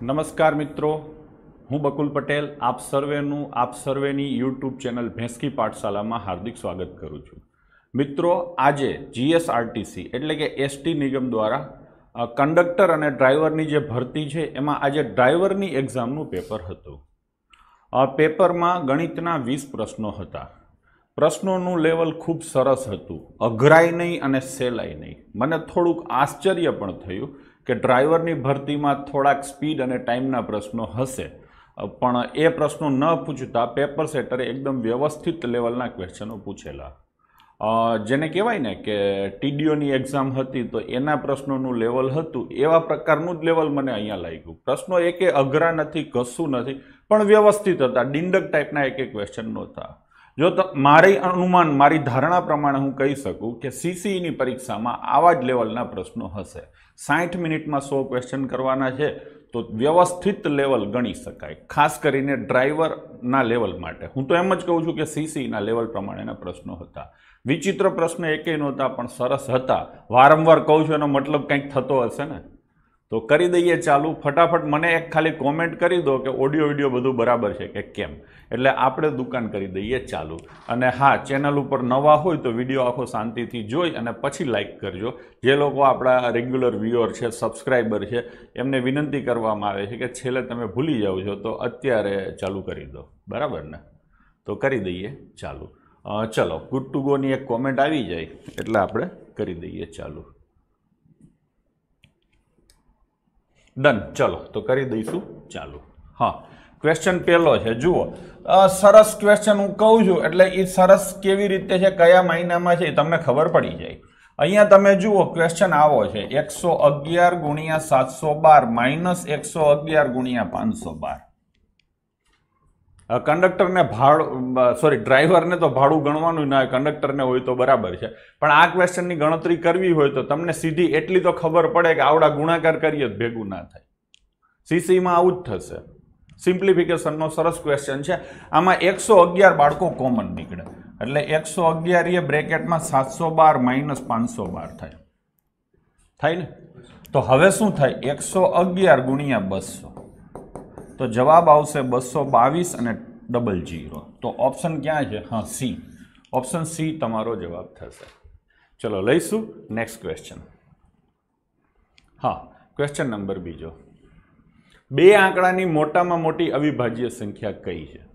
નમસ્કાર મિત્રો હું બકુલ પટેલ આપ સર્વેનું આપ સર્વેની યુટ્યુબ ચેનલ ભેંસકી પાઠશાલામાં હાર્દિક સ્વાગત કરું છું મિત્રો આજે જીએસઆરટીસી એટલે કે એસટી નિગમ દ્વારા કંડક્ટર અને ડ્રાઈવરની જે ભરતી છે એમાં આજે ડ્રાઈવરની એક્ઝામનું પેપર હતું પેપરમાં ગણિતના વીસ પ્રશ્નો હતા પ્રશ્નોનું લેવલ ખૂબ સરસ હતું અઘરાઈ નહીં અને સહેલાઈ નહીં મને થોડુંક આશ્ચર્ય પણ થયું કે ડ્રાઈવરની ભરતીમાં થોડાક સ્પીડ અને ટાઈમના પ્રશ્નો હશે પણ એ પ્રશ્નો ન પૂછતા પેપર સેટરે એકદમ વ્યવસ્થિત લેવલના ક્વેશ્ચનો પૂછેલા જેને કહેવાય ને કે ટીડીઓની એક્ઝામ હતી તો એના પ્રશ્નોનું લેવલ હતું એવા પ્રકારનું જ લેવલ મને અહીંયા લાગ્યું પ્રશ્નો એકે અઘરા નથી કશું નથી પણ વ્યવસ્થિત હતા ડિંડક ટાઈપના એક એક ક્વેશ્ચન નહોતા જો તો મારી અનુમાન મારી ધારણા પ્રમાણે હું કહી શકું કે સીસીઈની પરીક્ષામાં આવા જ લેવલના પ્રશ્નો હશે સાઠ મિનિટમાં સો ક્વેશ્ચન કરવાના છે તો વ્યવસ્થિત લેવલ ગણી શકાય ખાસ કરીને ડ્રાઈવરના લેવલ માટે હું તો એમ જ કહું છું કે સીસીના e લેવલ પ્રમાણેના પ્રશ્નો હતા વિચિત્ર પ્રશ્ન એકેય નહોતા પણ સરસ હતા વારંવાર કહું છું એનો મતલબ કંઈક થતો હશે ને તો કરી દઈએ ચાલુ ફટાફટ મને એક ખાલી કોમેન્ટ કરી દો કે ઓડિયો વિડિયો બધું બરાબર છે કે કેમ એટલે આપણે દુકાન કરી દઈએ ચાલુ અને હા ચેનલ ઉપર નવા હોય તો વિડીયો આખો શાંતિથી જોઈ અને પછી લાઇક કરજો જે લોકો આપણા રેગ્યુલર વ્યૂઅર છે સબસ્ક્રાઈબર છે એમને વિનંતી કરવામાં આવે છે કે છેલ્લે તમે ભૂલી જાઓ છો તો અત્યારે ચાલુ કરી દો બરાબર ને તો કરી દઈએ ચાલુ ચલો ગુડ ટુ ગોની એક કોમેન્ટ આવી જાય એટલે આપણે કરી દઈએ ચાલુ ડન ચલો તો કરી દઈશું ચાલુ હા ક્વેશ્ચન પહેલો છે જુઓ સરસ ક્વેશ્ચન હું કહું છું એટલે એ સરસ કેવી રીતે છે કયા મહિનામાં છે એ તમને ખબર પડી જાય અહીંયા તમે જુઓ ક્વેશ્ચન આવો છે એકસો અગિયાર ગુણ્યા સાતસો બાર માઇનસ એકસો અગિયાર ગુણ્યા પાંચસો બાર કંડક્ટરને ભાડું સોરી ડ્રાઈવરને તો ભાડું ગણવાનું ના હોય કંડક્ટરને હોય તો બરાબર છે પણ આ ક્વેશ્ચનની ગણતરી કરવી હોય તો તમને સીધી એટલી તો ખબર પડે કે આવડા ગુણાકાર કરીએ ભેગું ના થાય સીસીમાં આવું જ થશે સિમ્પ્લિફિકેશનનો સરસ ક્વેશ્ચન છે આમાં એકસો અગિયાર બાળકો કોમન નીકળે એટલે એકસો અગિયાર એ બ્રેકેટમાં સાતસો બાર માઇનસ પાંચસો બાર થાય થાય ને તો હવે શું થાય એકસો અગિયાર ગુણ્યા બસો તો જવાબ આવશે બસો બાવીસ અને ડબલ જીરો તો ઓપ્શન ક્યાં છે હા સી ઓપ્શન સી તમારો જવાબ થશે ચલો લઈશું નેક્સ્ટ ક્વેશ્ચન હા ક્વેશ્ચન નંબર બીજો બે આંકડાની મોટામાં મોટી અવિભાજ્ય સંખ્યા કઈ છે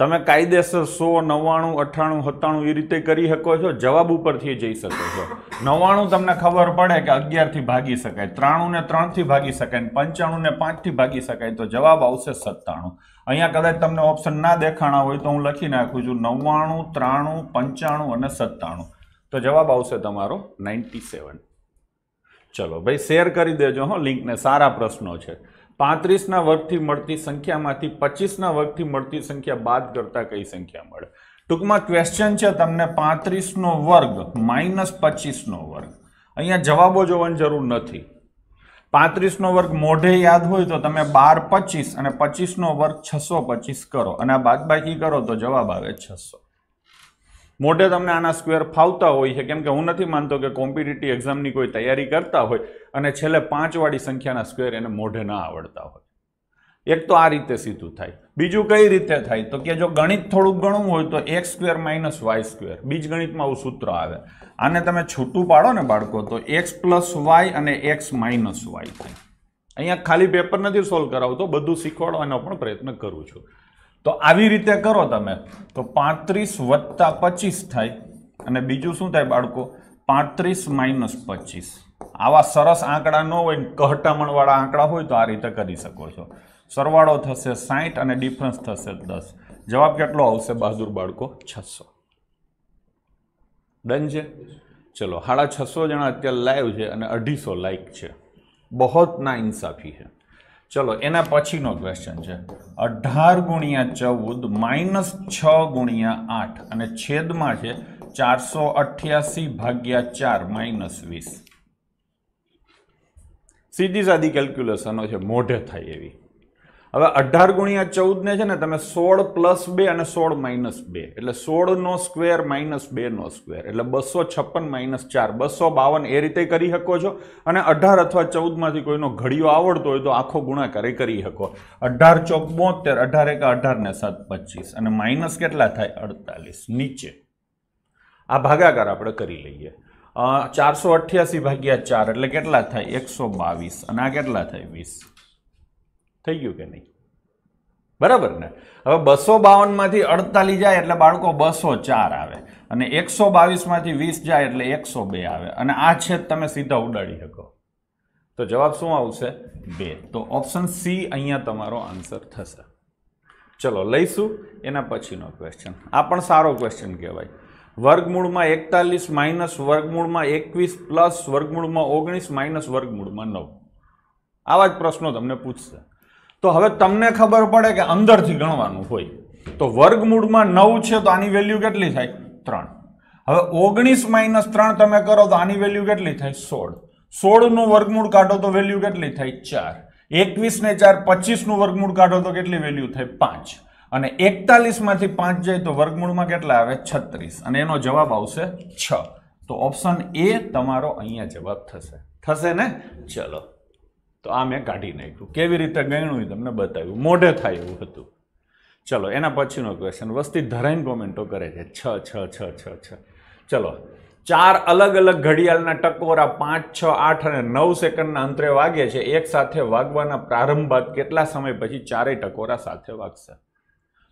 તમે કાયદેસર સો નવ્વાણું અઠ્ઠાણું સત્તાણું એ રીતે કરી શકો છો જવાબ ઉપરથી જઈ શકો છો નવ્વાણું તમને ખબર પડે કે અગિયારથી ભાગી શકાય ત્રાણું ને ત્રણથી ભાગી શકાય ને પંચાણું ને પાંચથી ભાગી શકાય તો જવાબ આવશે સત્તાણું અહીંયા કદાચ તમને ઓપ્શન ના દેખાણા હોય તો હું લખી નાખું છું નવ્વાણું ત્રાણું પંચાણું અને સત્તાણું તો જવાબ આવશે તમારો નાઇન્ટી સેવન ચલો ભાઈ શેર કરી દેજો હો લિંકને સારા પ્રશ્નો છે પાંત્રીસના વર્ગથી મળતી સંખ્યામાંથી પચીસના વર્ગથી મળતી સંખ્યા બાદ કરતા કઈ સંખ્યા મળે ટૂંકમાં ક્વેશ્ચન છે તમને પાંત્રીસનો વર્ગ માઇનસ પચીસનો વર્ગ અહીંયા જવાબો જોવાની જરૂર નથી પાંત્રીસનો વર્ગ મોઢે યાદ હોય તો તમે બાર પચીસ અને પચીસનો વર્ગ છસો પચીસ કરો અને આ બાદબાકી કરો તો જવાબ આવે છસો મોઢે તમને આના સ્ક્વેર ફાવતા હોય છે કેમ કે હું નથી માનતો કે કોમ્પિટિટિવ એક્ઝામની કોઈ તૈયારી કરતા હોય અને છેલ્લે પાંચવાળી સંખ્યાના સ્ક્વેર એને મોઢે ના આવડતા હોય એક તો આ રીતે સીધું થાય બીજું કઈ રીતે થાય તો કે જો ગણિત થોડુંક ઘણું હોય તો X square minus Y square ગણિતમાં આવું સૂત્ર આવે આને તમે છૂટું પાડો ને બાળકો તો એક્સ પ્લસ વાય અને એક્સ માઇનસ વાય થાય અહીંયા ખાલી પેપર નથી સોલ્વ કરાવતો બધું શીખવાડવાનો પણ પ્રયત્ન કરું છું તો આવી રીતે કરો તમે તો પાંત્રીસ વત્તા પચીસ થાય અને બીજું શું થાય બાળકો પાંત્રીસ માઇનસ પચીસ આવા સરસ આંકડા ન હોય કહટામણવાળા આંકડા હોય તો આ રીતે કરી શકો છો સરવાળો થશે સાઠ અને ડિફરન્સ થશે દસ જવાબ કેટલો આવશે બહાદુર બાળકો છસો ડન છે ચલો સાડા છસો જણા અત્યારે લાઈવ છે અને અઢીસો લાઈક છે બહોત ના ઇન્સાફી છે ચલો એના પછીનો ક્વેશ્ચન છે અઢાર ગુણ્યા ચૌદ માઇનસ છ ગુણ્યા આઠ અને છેદમાં છે ચારસો અઠ્યાસી ભાગ્યા ચાર માઇનસ વીસ સીધી સાદી કેલ્ક્યુલેશનો છે મોઢે થાય એવી હવે અઢાર ગુણ્યા ચૌદને છે ને તમે સોળ પ્લસ બે અને સોળ માઇનસ બે એટલે સોળનો સ્ક્વેર માઇનસ બેનો સ્ક્વેર એટલે બસો છપ્પન માઇનસ ચાર બસો બાવન એ રીતે કરી શકો છો અને અઢાર અથવા ચૌદમાંથી કોઈનો ઘડીઓ આવડતો હોય તો આખો ગુણાકાર એ કરી શકો અઢાર ચોક બોતેર અઢાર એક અઢાર ને સાત પચીસ અને માઇનસ કેટલા થાય અડતાલીસ નીચે આ ભાગાકાર આપણે કરી લઈએ ચારસો અઠ્યાસી ભાગ્યા ચાર એટલે કેટલા થાય એકસો બાવીસ અને આ કેટલા થાય વીસ થઈ ગયું કે નહીં બરાબર ને હવે બસો બાવનમાંથી અડતાલીસ જાય એટલે બાળકો બસો ચાર આવે અને એકસો બાવીસમાંથી વીસ જાય એટલે એકસો બે આવે અને આ છેદ તમે સીધા ઉડાડી શકો તો જવાબ શું આવશે બે તો ઓપ્શન સી અહીંયા તમારો આન્સર થશે ચલો લઈશું એના પછીનો ક્વેશ્ચન આ પણ સારો ક્વેશ્ચન કહેવાય વર્ગમૂળમાં એકતાલીસ માઇનસ વર્ગમૂળમાં એકવીસ પ્લસ વર્ગમૂળમાં ઓગણીસ માઇનસ વર્ગમૂળમાં નવ આવા જ પ્રશ્નો તમને પૂછશે તો હવે તમને ખબર પડે કે અંદરથી ગણવાનું હોય તો વર્ગમૂળમાં નવ છે તો આની વેલ્યુ કેટલી થાય ત્રણ હવે ઓગણીસ માઇનસ ત્રણ તમે કરો તો આની વેલ્યુ કેટલી થાય સોળ સોળનું વર્ગમૂળ કાઢો તો વેલ્યુ કેટલી થાય ચાર એકવીસ ને ચાર પચીસનું વર્ગમૂળ કાઢો તો કેટલી વેલ્યુ થાય પાંચ અને એકતાલીસમાંથી પાંચ જાય તો વર્ગમૂળમાં કેટલા આવે છત્રીસ અને એનો જવાબ આવશે છ તો ઓપ્શન એ તમારો અહીંયા જવાબ થશે થશે ને ચલો તો આ મેં કાઢી નાખ્યું કેવી રીતે ગણ્યું તમને બતાવ્યું મોઢે થાય એવું હતું ચલો એના પછીનો ક્વેશ્ચન વસ્તી ધરાઈને કોમેન્ટો કરે છે છ છ છ છ છ ચલો ચાર અલગ અલગ ઘડિયાળના ટકોરા પાંચ છ આઠ અને નવ સેકન્ડના અંતરે વાગે છે એક સાથે વાગવાના પ્રારંભ બાદ કેટલા સમય પછી ચારેય ટકોરા સાથે વાગશે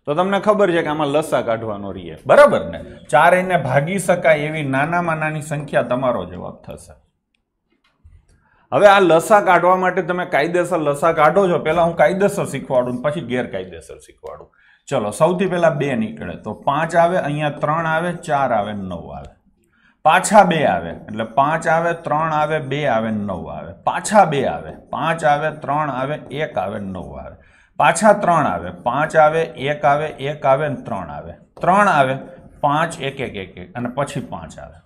તો તમને ખબર છે કે આમાં લસા કાઢવાનો રહીએ બરાબર ને ચારેયને ભાગી શકાય એવી નાનામાં નાની સંખ્યા તમારો જવાબ થશે હવે આ લસા કાઢવા માટે તમે કાયદેસર લસા કાઢો છો પહેલાં હું કાયદેસર શીખવાડું પછી ગેરકાયદેસર શીખવાડું ચલો સૌથી પહેલાં બે નીકળે તો પાંચ આવે અહીંયા ત્રણ આવે ચાર આવે નવ આવે પાછા બે આવે એટલે પાંચ આવે ત્રણ આવે બે આવે નવ આવે પાછા બે આવે પાંચ આવે ત્રણ આવે એક આવે નવ આવે પાછા ત્રણ આવે પાંચ આવે એક આવે એક આવે ને ત્રણ આવે ત્રણ આવે પાંચ એક એક એક એક અને પછી પાંચ આવે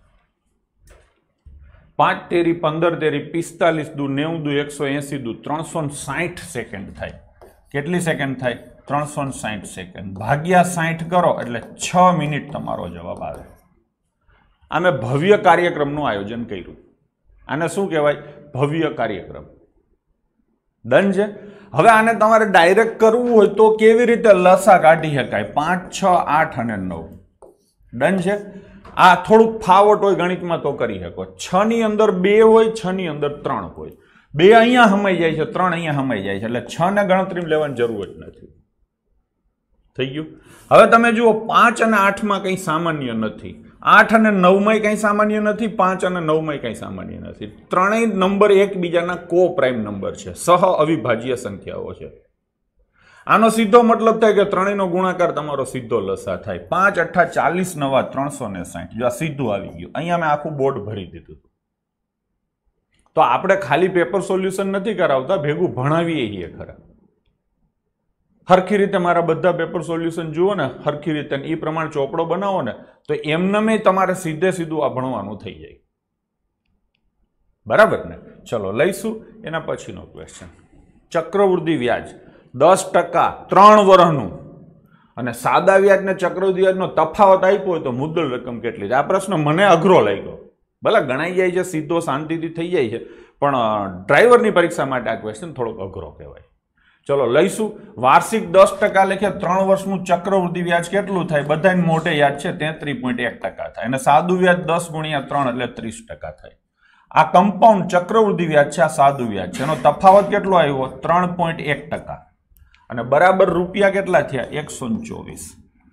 પાંચ તેરી પંદર તેરી પિસ્તાલીસ દુ નેવું દુ એકસો એંસી દુ ત્રણસો સાઠ સેકન્ડ થાય કેટલી સેકન્ડ થાય ત્રણસો સાઠ સેકન્ડ ભાગ્યા સાઠ કરો એટલે છ મિનિટ તમારો જવાબ આવે આમે ભવ્ય કાર્યક્રમનું આયોજન કર્યું આને શું કહેવાય ભવ્ય કાર્યક્રમ ડન છે હવે આને તમારે ડાયરેક્ટ કરવું હોય તો કેવી રીતે લસા કાઢી શકાય પાંચ છ આઠ અને નવ ડન છે આ થોડુંક ફાવટ હોય ગણિતમાં તો કરી શકો છની અંદર બે હોય છની અંદર ત્રણ હોય બે અહીંયા સમાઈ જાય છે ત્રણ અહીંયા સમાઈ જાય છે એટલે છ ને ગણતરી લેવાની જરૂર જ નથી થઈ ગયું હવે તમે જુઓ પાંચ અને આઠમાં કંઈ સામાન્ય નથી આઠ અને નવમાંય કંઈ સામાન્ય નથી પાંચ અને નવમાંય કંઈ સામાન્ય નથી ત્રણેય નંબર એકબીજાના કો પ્રાઇમ નંબર છે સહ અવિભાજ્ય સંખ્યાઓ છે આનો સીધો મતલબ થાય કે ત્રણેયનો ગુણાકાર તમારો સીધો લસા થાય પાંચ અઠ્ઠા ચાલીસ નવા ત્રણસો ને સાઠ જો આ સીધું આવી ગયું અહીંયા મેં આખું બોર્ડ ભરી દીધું તો આપણે ખાલી પેપર સોલ્યુશન નથી કરાવતા ભેગું ભણાવીએ છીએ ખરા સરખી રીતે મારા બધા પેપર સોલ્યુશન જુઓ ને સરખી રીતે એ પ્રમાણે ચોપડો બનાવો ને તો એમને તમારે સીધે સીધું આ ભણવાનું થઈ જાય બરાબર ને ચલો લઈશું એના પછીનો ક્વેશ્ચન ચક્રવૃદ્ધિ વ્યાજ દસ ટકા ત્રણ વર્ષનું અને સાદા વ્યાજને ચક્રવૃદ્ધિ વ્યાજનો તફાવત આપ્યો હોય તો મુદ્દલ રકમ કેટલી છે આ પ્રશ્ન મને અઘરો લાગ્યો ભલે ગણાઈ જાય છે સીધો શાંતિથી થઈ જાય છે પણ ડ્રાઈવરની પરીક્ષા માટે આ ક્વેશ્ચન થોડોક અઘરો કહેવાય ચલો લઈશું વાર્ષિક દસ ટકા લેખે ત્રણ વર્ષનું ચક્રવૃદ્ધિ વ્યાજ કેટલું થાય બધાને મોટે યાદ છે તેત્રીસ પોઈન્ટ એક ટકા થાય અને સાદું વ્યાજ દસ ગુણ્યા ત્રણ એટલે ત્રીસ ટકા થાય આ કમ્પાઉન્ડ ચક્રવૃદ્ધિ વ્યાજ છે આ સાદું વ્યાજ છે એનો તફાવત કેટલો આવ્યો ત્રણ પોઈન્ટ એક ટકા અને બરાબર રૂપિયા કેટલા થયા એકસો ચોવીસ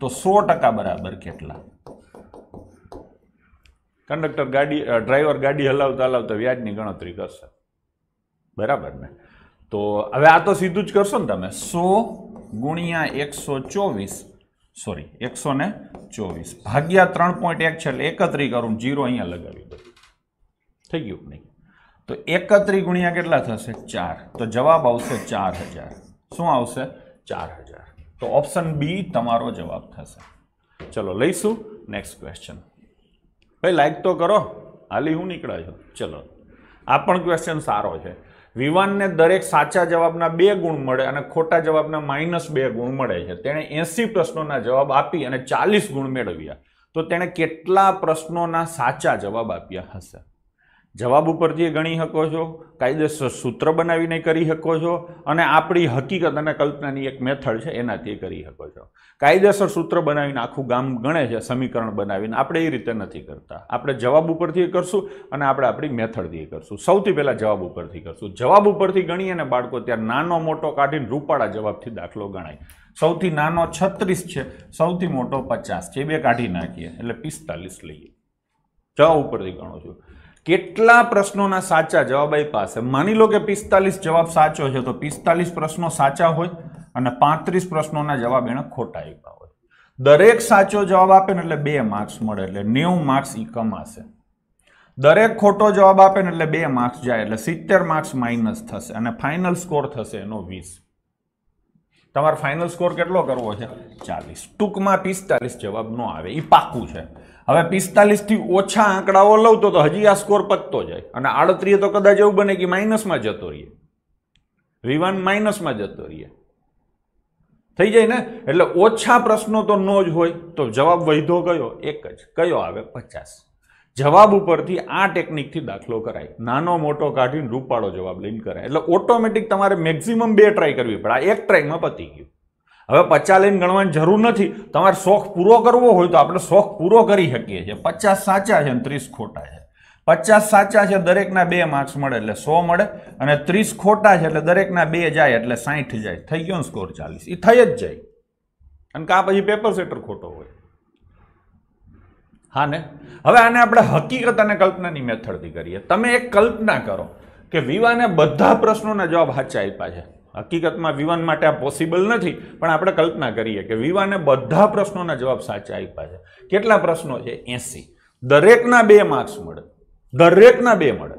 તો સો ટકા બરાબર કેટલા કંડક્ટર ગાડી ડ્રાઈવર ગાડી હલાવતા હલાવતા વ્યાજની ગણતરી કરશે બરાબર ને તો હવે આ તો સીધું જ કરશો ને તમે સો ગુણ્યા એકસો ચોવીસ સોરી એકસો ને ચોવીસ ભાગ્યા ત્રણ પોઈન્ટ એક છે એટલે એકત્રી કરું જીરો અહીંયા લગાવી દઉં થઈ ગયું નહીં તો એકત્રી ગુણ્યા કેટલા થશે ચાર તો જવાબ આવશે ચાર હજાર શું આવશે ચાર હજાર તો ઓપ્શન બી તમારો જવાબ થશે ચલો લઈશું નેક્સ્ટ ક્વેશ્ચન ભાઈ લાઈક તો કરો હાલી હું નીકળ્યો છું ચલો આ પણ ક્વેશ્ચન સારો છે વિવાનને દરેક સાચા જવાબના બે ગુણ મળે અને ખોટા જવાબના માઇનસ બે ગુણ મળે છે તેણે એંસી પ્રશ્નોના જવાબ આપી અને ચાલીસ ગુણ મેળવ્યા તો તેણે કેટલા પ્રશ્નોના સાચા જવાબ આપ્યા હશે જવાબ ઉપરથી ગણી શકો છો કાયદેસર સૂત્ર બનાવીને કરી શકો છો અને આપણી હકીકત અને કલ્પનાની એક મેથડ છે એનાથી કરી શકો છો કાયદેસર સૂત્ર બનાવીને આખું ગામ ગણે છે સમીકરણ બનાવીને આપણે એ રીતે નથી કરતા આપણે જવાબ ઉપરથી કરશું અને આપણે આપણી મેથડથી કરશું સૌથી પહેલાં જવાબ ઉપરથી કરશું જવાબ ઉપરથી ગણીએ ને બાળકો ત્યાં નાનો મોટો કાઢીને રૂપાળા જવાબથી દાખલો ગણાય સૌથી નાનો છત્રીસ છે સૌથી મોટો પચાસ છે બે કાઢી નાખીએ એટલે પિસ્તાલીસ લઈએ જવાબ ઉપરથી ગણો છું કેટલા પ્રશ્નોના સાચા જવાબ આપ્યા છે માની લો કે પિસ્તાલીસ જવાબ સાચો છે તો પિસ્તાલીસ પ્રશ્નો સાચા હોય અને પાંત્રીસ પ્રશ્નોના જવાબ એણે ખોટા આપ્યા હોય દરેક સાચો જવાબ આપે ને એટલે બે માર્ક્સ મળે એટલે નેવું માર્ક્સ એ કમાશે દરેક ખોટો જવાબ આપે ને એટલે બે માર્ક્સ જાય એટલે સિત્તેર માર્ક્સ માઇનસ થશે અને ફાઇનલ સ્કોર થશે એનો વીસ તમારો ફાઇનલ સ્કોર કેટલો કરવો છે ચાલીસ ટૂંકમાં પિસ્તાલીસ જવાબ ન આવે એ પાકું છે હવે પિસ્તાલીસથી ઓછા આંકડાઓ લઉં તો હજી આ સ્કોર પતતો જાય અને આડત્રીએ તો કદાચ એવું બને કે માઇનસમાં જતો રહીએ વિવાન માઇનસમાં જતો રહીએ થઈ જાય ને એટલે ઓછા પ્રશ્નો તો નો જ હોય તો જવાબ વૈધો કયો એક જ કયો આવે પચાસ જવાબ ઉપરથી આ ટેકનિકથી દાખલો કરાય નાનો મોટો કાઢીને રૂપાળો જવાબ લઈને કરાય એટલે ઓટોમેટિક તમારે મેક્સિમમ બે ટ્રાય કરવી પડે આ એક ટ્રાયમાં પતી ગયું હવે પચાસ ગણવાની જરૂર નથી તમારે શોખ પૂરો કરવો હોય તો આપણે શોખ પૂરો કરી શકીએ છીએ પચાસ સાચા છે અને ત્રીસ ખોટા છે પચાસ સાચા છે દરેકના બે માર્ક્સ મળે એટલે સો મળે અને ત્રીસ ખોટા છે એટલે દરેકના બે જાય એટલે સાઠ જાય થઈ ગયો સ્કોર ચાલીસ એ થઈ જ જાય અને કા પછી પેપર સેટર ખોટો હોય હા ને હવે આને આપણે હકીકત અને કલ્પનાની મેથડથી કરીએ તમે એક કલ્પના કરો કે વિવાને બધા પ્રશ્નોના જવાબ સાચા આપ્યા છે હકીકતમાં વિવાન માટે આ પોસિબલ નથી પણ આપણે કલ્પના કરીએ કે વિવાને બધા પ્રશ્નોના જવાબ સાચા આપ્યા છે કેટલા પ્રશ્નો છે એસી દરેકના બે માર્ક્સ મળે દરેકના બે મળે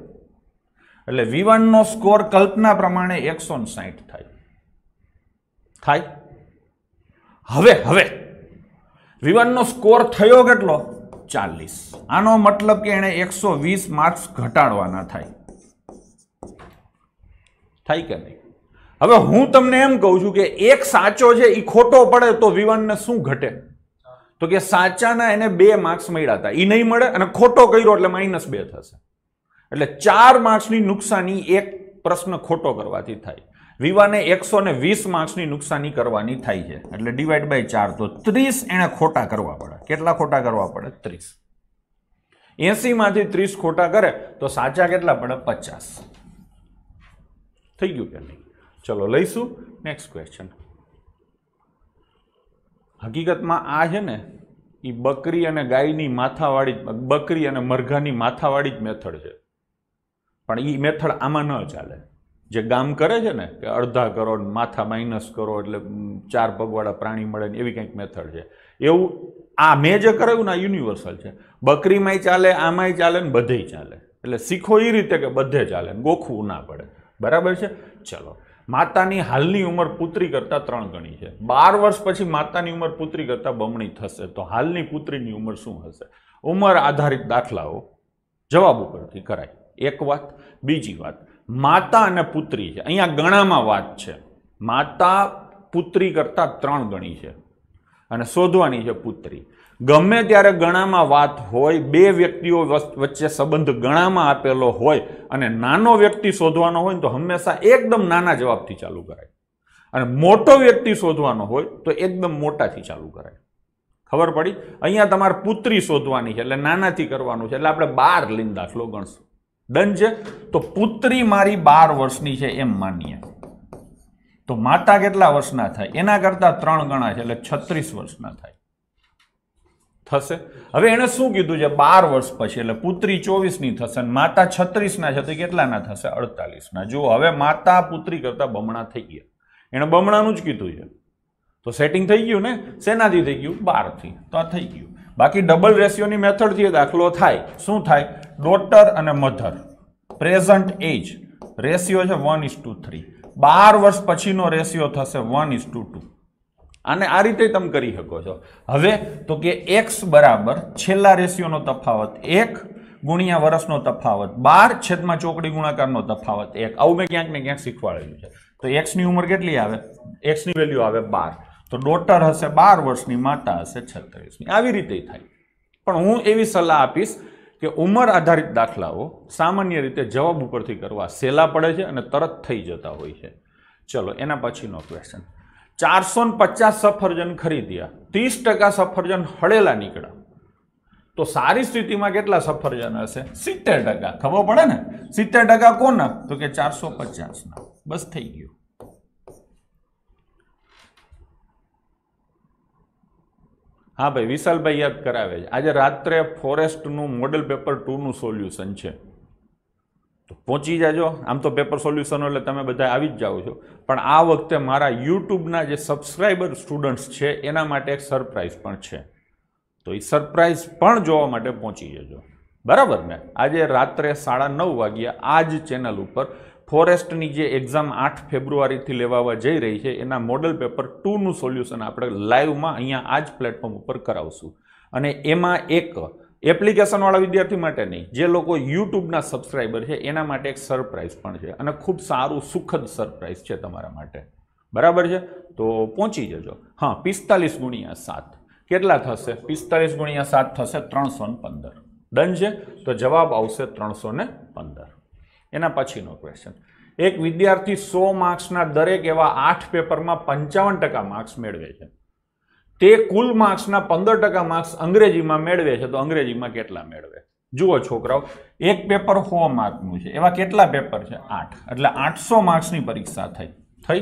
એટલે વિવાનનો સ્કોર કલ્પના પ્રમાણે એકસો સાઠ થાય થાય હવે હવે વિવાનનો સ્કોર થયો કેટલો ચાલીસ આનો મતલબ કે એણે એકસો વીસ માર્ક્સ ઘટાડવાના થાય થાય કે નહીં હવે હું તમને એમ કહું છું કે એક સાચો છે એ ખોટો પડે તો વિવાનને શું ઘટે તો કે સાચાના એને બે માર્ક્સ મળ્યા હતા એ નહીં મળે અને ખોટો કર્યો એટલે માઇનસ બે થશે એટલે ચાર માર્ક્સની નુકસાની એક પ્રશ્ન ખોટો કરવાથી થાય વિવાને એકસો ને વીસ માર્ક્સની નુકસાની કરવાની થાય છે એટલે ડિવાઈડ બાય ચાર તો ત્રીસ એણે ખોટા કરવા પડે કેટલા ખોટા કરવા પડે ત્રીસ એસીમાંથી ત્રીસ ખોટા કરે તો સાચા કેટલા પડે પચાસ થઈ ગયું કે નહીં ચલો લઈશું નેક્સ્ટ ક્વેશ્ચન હકીકતમાં આ છે ને એ બકરી અને ગાયની માથાવાળી બકરી અને મરઘાની માથાવાળી જ મેથડ છે પણ એ મેથડ આમાં ન ચાલે જે ગામ કરે છે ને કે અડધા કરો માથા માઇનસ કરો એટલે ચાર પગવાળા પ્રાણી મળે ને એવી કંઈક મેથડ છે એવું આ મેં જે કરાયું ને આ યુનિવર્સલ છે બકરીમાંય ચાલે આમાંય ચાલે ને બધેય ચાલે એટલે શીખો એ રીતે કે બધે ચાલે ગોખવું ના પડે બરાબર છે ચલો માતાની હાલની ઉંમર પુત્રી કરતાં ત્રણ ગણી છે બાર વર્ષ પછી માતાની ઉંમર પુત્રી કરતાં બમણી થશે તો હાલની પુત્રીની ઉંમર શું હશે ઉંમર આધારિત દાખલાઓ જવાબ ઉપરથી કરાય એક વાત બીજી વાત માતા અને પુત્રી છે અહીંયા ગણામાં વાત છે માતા પુત્રી કરતાં ત્રણ ગણી છે અને શોધવાની છે પુત્રી ગમે ત્યારે ગણામાં વાત હોય બે વ્યક્તિઓ વચ્ચે સંબંધ ગણામાં આપેલો હોય અને નાનો વ્યક્તિ શોધવાનો હોય ને તો હંમેશા એકદમ નાના જવાબથી ચાલુ કરાય અને મોટો વ્યક્તિ શોધવાનો હોય તો એકદમ મોટાથી ચાલુ કરાય ખબર પડી અહીંયા તમારે પુત્રી શોધવાની છે એટલે નાનાથી કરવાનું છે એટલે આપણે બાર લઈને દાખલો ગણશું ડન છે તો પુત્રી મારી બાર વર્ષની છે એમ માનીએ તો માતા કેટલા વર્ષના થાય એના કરતાં ત્રણ ગણા છે એટલે છત્રીસ વર્ષના થાય થશે હવે એણે શું કીધું છે બાર વર્ષ પછી એટલે પુત્રી ચોવીસની થશે અને માતા છત્રીસના છે તો કેટલાના થશે અડતાલીસના જો હવે માતા પુત્રી કરતાં બમણા થઈ ગયા એણે બમણાનું જ કીધું છે તો સેટિંગ થઈ ગયું ને શેનાથી થઈ ગયું બારથી તો આ થઈ ગયું બાકી ડબલ રેશિયોની મેથડથી દાખલો થાય શું થાય ડોટર અને મધર પ્રેઝન્ટ એજ રેશિયો છે વન ઇસ ટુ થ્રી બાર વર્ષ પછીનો રેશિયો થશે વન ઇસ ટુ ટુ આને આ રીતે તમે કરી શકો છો હવે તો કે એક્સ બરાબર છેલ્લા રેશિયોનો તફાવત એક ગુણ્યા વર્ષનો તફાવત બાર છેદમાં ચોકડી ગુણાકારનો તફાવત એક આવું મેં ક્યાંક ને ક્યાંક શીખવાડેલું છે તો એક્સની ઉંમર કેટલી આવે એક્સની વેલ્યુ આવે બાર તો ડોટર હશે બાર વર્ષની માતા હશે છત્રીસની આવી રીતે થાય પણ હું એવી સલાહ આપીશ કે ઉંમર આધારિત દાખલાઓ સામાન્ય રીતે જવાબ ઉપરથી કરવા સહેલા પડે છે અને તરત થઈ જતા હોય છે ચલો એના પછીનો ક્વેશ્ચન ચારસો પચાસ સફરજન ખરીદ્યા ત્રીસ ટકા સફરજન હળેલા નીકળ્યા તો સારી સ્થિતિમાં કેટલા સફરજન હશે સિત્તેર ટકા ખબર પડે ને સિત્તેર ટકા કોના તો કે ચારસો પચાસના બસ થઈ ગયું હા ભાઈ વિશાલભાઈ યાદ કરાવે છે આજે રાત્રે ફોરેસ્ટનું મોડેલ પેપર ટુનું સોલ્યુશન છે તો પહોંચી જાજો આમ તો પેપર સોલ્યુશન એટલે તમે બધા આવી જ જાઓ છો પણ આ વખતે મારા યુટ્યુબના જે સબસ્ક્રાઈબર સ્ટુડન્ટ્સ છે એના માટે એક સરપ્રાઈઝ પણ છે તો એ સરપ્રાઇઝ પણ જોવા માટે પહોંચી જજો બરાબર ને આજે રાત્રે સાડા નવ વાગ્યા આ જ ચેનલ ઉપર ફોરેસ્ટની જે એક્ઝામ આઠ ફેબ્રુઆરીથી લેવાવા જઈ રહી છે એના મોડલ પેપર ટુનું સોલ્યુશન આપણે લાઈવમાં અહીંયા આ જ પ્લેટફોર્મ ઉપર કરાવશું અને એમાં એક એપ્લિકેશનવાળા વિદ્યાર્થી માટે નહીં જે લોકો યુટ્યુબના સબસ્ક્રાઈબર છે એના માટે એક સરપ્રાઇઝ પણ છે અને ખૂબ સારું સુખદ સરપ્રાઇઝ છે તમારા માટે બરાબર છે તો પહોંચી જજો હા પિસ્તાલીસ ગુણ્યા સાત કેટલા થશે પિસ્તાલીસ ગુણ્યા સાત થશે ત્રણસો ને પંદર ડન છે તો જવાબ આવશે ત્રણસો ને પંદર એના પછીનો ક્વેશ્ચન એક વિદ્યાર્થી સો માર્ક્સના દરેક એવા આઠ પેપરમાં પંચાવન ટકા માર્ક્સ મેળવે છે તે કુલ માર્ક્સના પંદર ટકા માર્ક્સ અંગ્રેજીમાં મેળવે છે તો અંગ્રેજીમાં કેટલા મેળવે જુઓ છોકરાઓ એક પેપર સો માર્કનું છે એવા કેટલા પેપર છે આઠ એટલે આઠસો માર્ક્સની પરીક્ષા થઈ થઈ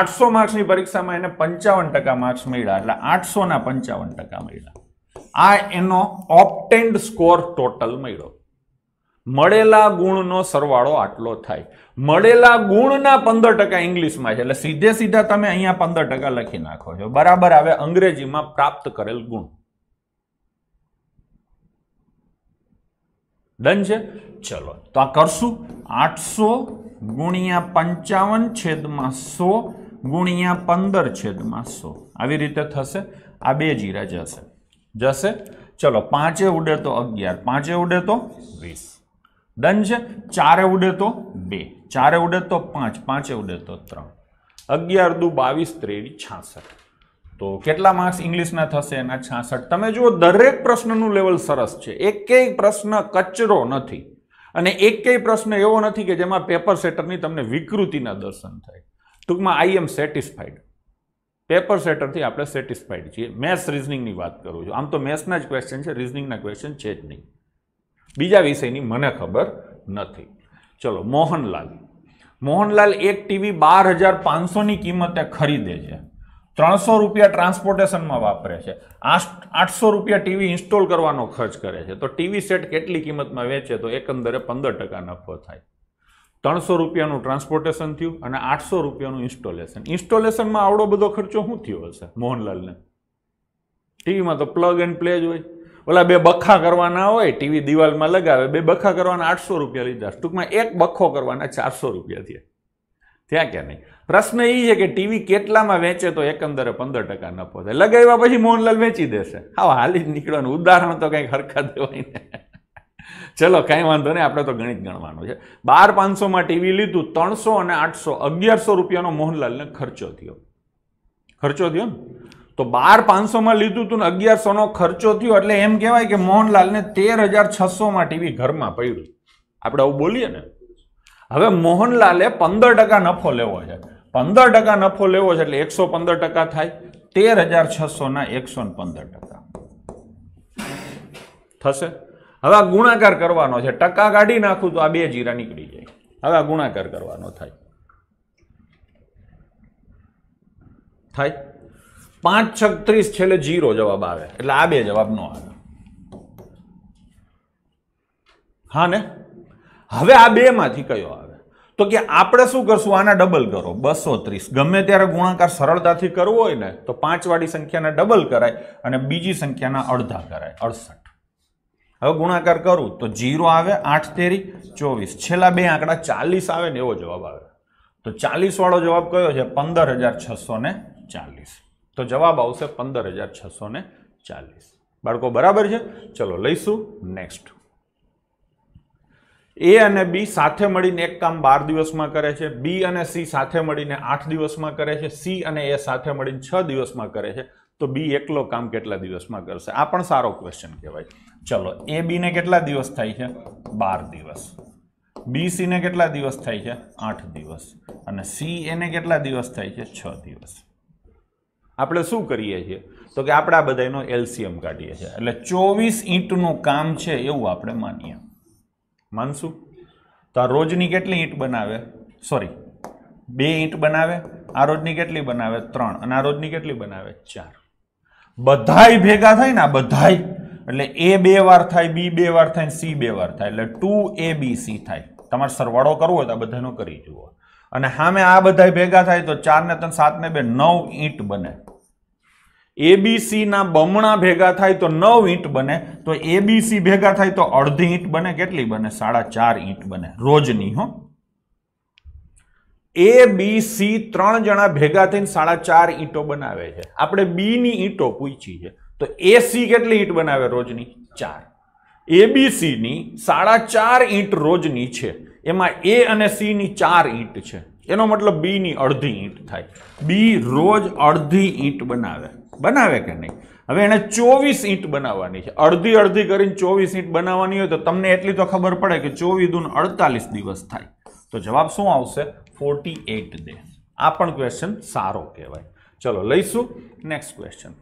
આઠસો માર્ક્સની પરીક્ષામાં એને પંચાવન ટકા માર્ક્સ મળ્યા એટલે આઠસોના પંચાવન ટકા મળ્યા આ એનો ઓપટેન્ડ સ્કોર ટોટલ મળ્યો મળેલા ગુણનો સરવાળો આટલો થાય મળેલા ગુણના પંદર ટકા ઇંગ્લિશમાં છે એટલે સીધે સીધા તમે અહીંયા પંદર ટકા લખી નાખો છો બરાબર આવે અંગ્રેજીમાં પ્રાપ્ત કરેલ ગુણ ડન છે ચલો તો આ કરશું આઠસો ગુણ્યા પંચાવન છેદમાં સો ગુણ્યા પંદર છેદમાં સો આવી રીતે થશે આ બે જીરા જશે જશે ચલો પાંચે ઉડે તો અગિયાર પાંચે ઉડે તો વીસ દંજ ચારે ઉડે તો બે ચારે ઉડે તો પાંચ પાંચે ઉડે તો ત્રણ અગિયાર દુ બાવીસ ત્રેવીસ છાસઠ તો કેટલા માર્ક્સ ઇંગ્લિશના થશે એના છાસઠ તમે જુઓ દરેક પ્રશ્નનું લેવલ સરસ છે એકેય પ્રશ્ન કચરો નથી અને એકેય પ્રશ્ન એવો નથી કે જેમાં પેપર સેટરની તમને વિકૃતિના દર્શન થાય ટૂંકમાં આઈ એમ સેટિસ્ફાઈડ પેપર સેટરથી આપણે સેટિસ્ફાઈડ છીએ મેથ્સ રિઝનિંગની વાત કરું છું આમ તો મેથ્સના જ ક્વેશ્ચન છે રિઝનિંગના ક્વેશ્ચન છે જ નહીં બીજા વિષયની મને ખબર નથી ચલો મોહનલાલ મોહનલાલ એક ટીવી બાર હજાર પાંચસોની કિંમતે ખરીદે છે ત્રણસો રૂપિયા ટ્રાન્સપોર્ટેશનમાં વાપરે છે આઠસો રૂપિયા ટીવી ઇન્સ્ટોલ કરવાનો ખર્ચ કરે છે તો ટીવી સેટ કેટલી કિંમતમાં વેચે તો એકંદરે પંદર ટકા નફો થાય ત્રણસો રૂપિયાનું ટ્રાન્સપોર્ટેશન થયું અને આઠસો રૂપિયાનું ઇન્સ્ટોલેશન ઇન્સ્ટોલેશનમાં આવડો બધો ખર્ચો શું થયો હશે મોહનલાલને ટીવીમાં તો પ્લગ એન્ડ પ્લે જ હોય ઓલા બે બખા કરવાના હોય ટીવી દિવાલમાં લગાવે બે બખા કરવાના આઠસો રૂપિયા લીધા ટૂંકમાં એક બખો કરવાના ચારસો રૂપિયા થયા ત્યાં કે નહીં પ્રશ્ન એ છે કે ટીવી કેટલામાં વેચે તો એકંદરે પંદર ટકા નફો થાય લગાવ્યા પછી મોહનલાલ વેચી દેશે હા હાલી જ નીકળવાનું ઉદાહરણ તો કંઈક હરકત હોય ને ચલો કાંઈ વાંધો નહીં આપણે તો ગણિત ગણવાનું છે બાર પાંચસોમાં ટીવી લીધું ત્રણસો અને આઠસો અગિયારસો રૂપિયાનો મોહનલાલને ખર્ચો થયો ખર્ચો થયો ને તો બાર પાંચસોમાં લીધું હતું ને અગિયારસોનો ખર્ચો થયો એટલે એમ કહેવાય કે મોહનલાલને તેર હજાર છસોમાં ટીવી ઘરમાં પડ્યું આપણે આવું બોલીએ ને હવે મોહનલાલે પંદર ટકા નફો લેવો છે પંદર ટકા નફો લેવો છે એટલે એકસો પંદર ટકા થાય તેર હજાર છસોના એકસો પંદર ટકા થશે હવે આ ગુણાકાર કરવાનો છે ટકા કાઢી નાખું તો આ બે જીરા નીકળી જાય હવે આ ગુણાકાર કરવાનો થાય થાય પાંચ છત્રીસ છેલ્લે જીરો જવાબ આવે એટલે આ બે જવાબ ન આવે હા ને હવે આ બેમાંથી કયો આવે તો કે આપણે શું કરશું આના ડબલ કરો બસો ત્રીસ ગમે ત્યારે ગુણાકાર સરળતાથી કરવો હોય ને તો પાંચવાળી સંખ્યાના ડબલ કરાય અને બીજી સંખ્યાના અડધા કરાય અડસઠ હવે ગુણાકાર કરું તો જીરો આવે આઠ તેરી ચોવીસ છેલ્લા બે આંકડા ચાલીસ આવે ને એવો જવાબ આવે તો ચાલીસવાળો જવાબ કયો છે પંદર હજાર છસો ને ચાલીસ તો જવાબ આવશે પંદર હજાર છસો ને ચાલીસ બાળકો બરાબર છે ચલો લઈશું નેક્સ્ટ એ અને બી સાથે મળીને એક કામ બાર દિવસમાં કરે છે બી અને સી સાથે મળીને આઠ દિવસમાં કરે છે સી અને એ સાથે મળીને છ દિવસમાં કરે છે તો બી એકલો કામ કેટલા દિવસમાં કરશે આ પણ સારો ક્વેશ્ચન કહેવાય ચલો એ બીને કેટલા દિવસ થાય છે બાર દિવસ બી સીને કેટલા દિવસ થાય છે આઠ દિવસ અને સી એને કેટલા દિવસ થાય છે છ દિવસ આપણે શું કરીએ છીએ તો કે આપણા બધાનો એલસીએમ કાઢીએ છીએ એટલે ચોવીસ ઈંટનું કામ છે એવું આપણે માનીએ માનશું તો આ રોજની કેટલી ઈંટ બનાવે સોરી બે ઈંટ બનાવે આ રોજની કેટલી બનાવે ત્રણ અને આ રોજની કેટલી બનાવે ચાર બધાય ભેગા થાય ને આ બધાય એટલે એ બે વાર થાય બી બે વાર થાય સી બે વાર થાય એટલે ટુ એ બી સી થાય તમારે સરવાળો કરવો હોય તો આ બધાનો કરી જુઓ અને સામે આ બધા ભેગા થાય તો ચારને ને ત્રણ સાત બે નવ ઈંટ બને એબીસીના બમણા ભેગા થાય તો નવ ઈંટ બને તો એબીસી ભેગા થાય તો અડધી ઈંટ બને કેટલી બને સાડા ચાર ઈંટ બને રોજની હો એ બી સી ત્રણ જણા ભેગા થઈને સાડા ચાર ઈંટો બનાવે છે આપણે બીની ઈંટો પૂછી છે તો એ સી કેટલી ઈંટ બનાવે રોજની ચાર એબીસીની સાડા ચાર ઈંટ રોજની છે એમાં એ અને સી ની ચાર ઈંટ છે એનો મતલબ બીની અડધી ઈંટ થાય બી રોજ અડધી ઈંટ બનાવે બનાવે કે નહીં હવે એણે ચોવીસ ઈંટ બનાવવાની છે અડધી અડધી કરીને ચોવીસ ઈંટ બનાવવાની હોય તો તમને એટલી તો ખબર પડે કે ચોવીસ દૂન અડતાલીસ દિવસ થાય તો જવાબ શું આવશે ફોર્ટી એઇટ ડે આ પણ ક્વેશ્ચન સારો કહેવાય ચલો લઈશું નેક્સ્ટ ક્વેશ્ચન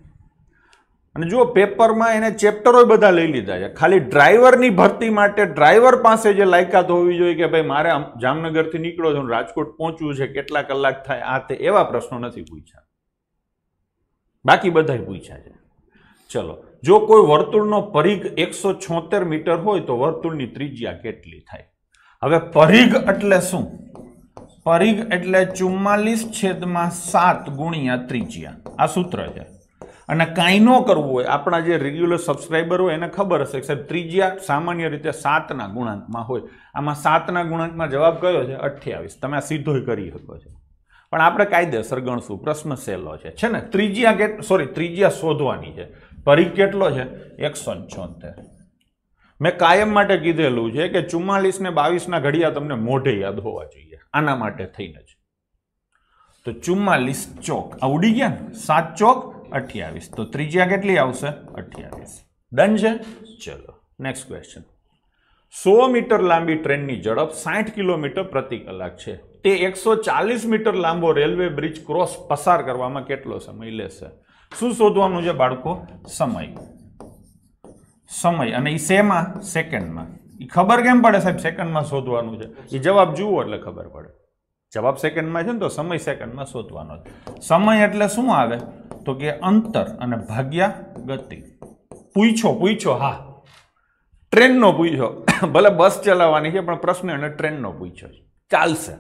અને જુઓ પેપરમાં એને ચેપ્ટરો બધા લઈ લીધા છે ખાલી ડ્રાઈવરની ભરતી માટે ડ્રાઈવર પાસે જે લાયકાત હોવી જોઈએ કે ભાઈ મારે જામનગરથી નીકળો છું રાજકોટ પહોંચવું છે કેટલા કલાક થાય આ તે એવા પ્રશ્નો નથી પૂછ્યા બાકી બધાય પૂછ્યા છે ચલો જો કોઈ વર્તુળનો પરિઘ એકસો છોતેર મીટર હોય તો વર્તુળની ત્રિજ્યા કેટલી થાય હવે પરિઘ એટલે શું પરિઘ એટલે ચુમ્માલીસ છેદમાં સાત ગુણ્યા ત્રિજ્યા આ સૂત્ર છે અને કાંઈ ન કરવું હોય આપણા જે રેગ્યુલર સબસ્ક્રાઈબર હોય એને ખબર હશે સાહેબ ત્રિજ્યા સામાન્ય રીતે સાતના ગુણાંકમાં હોય આમાં સાતના ગુણાંકમાં જવાબ કયો છે અઠ્યાવીસ તમે આ સીધો કરી શકો છો પણ આપણે કાયદેસર ગણશું પ્રશ્ન સહેલો છે છે ને ત્રિજ્યા કેટ સોરી ત્રિજ્યા શોધવાની છે પરી કેટલો છે એકસો છોતેર મેં કાયમ માટે કીધેલું છે કે ચુમ્માલીસ ને બાવીસના ઘડિયા તમને મોઢે યાદ હોવા જોઈએ આના માટે થઈને જ તો ચુમ્માલીસ ચોક આ ઉડી ગયા ને સાત ચોક અઠ્યાવીસ તો ત્રિજ્યા કેટલી આવશે અઠ્યાવીસ ડન છે ચલો નેક્સ્ટ ક્વેશ્ચન સો મીટર લાંબી ટ્રેનની ઝડપ સાઠ કિલોમીટર પ્રતિ કલાક છે તે એકસો ચાલીસ મીટર લાંબો રેલવે બ્રિજ ક્રોસ પસાર કરવામાં કેટલો સમય લેશે શું શોધવાનું છે બાળકો સમય સમય અને એ શેમાં સેકન્ડમાં એ ખબર કેમ પડે સાહેબ સેકન્ડમાં શોધવાનું છે એ જવાબ જુઓ એટલે ખબર પડે જવાબ સેકન્ડમાં છે ને તો સમય સેકન્ડમાં શોધવાનો છે સમય એટલે શું આવે તો કે અંતર અને ભાગ્યા ગતિ પૂછો પૂછો હા ટ્રેનનો પૂછો ભલે બસ ચલાવવાની છે પણ પ્રશ્ન એને ટ્રેનનો પૂછ્યો ચાલશે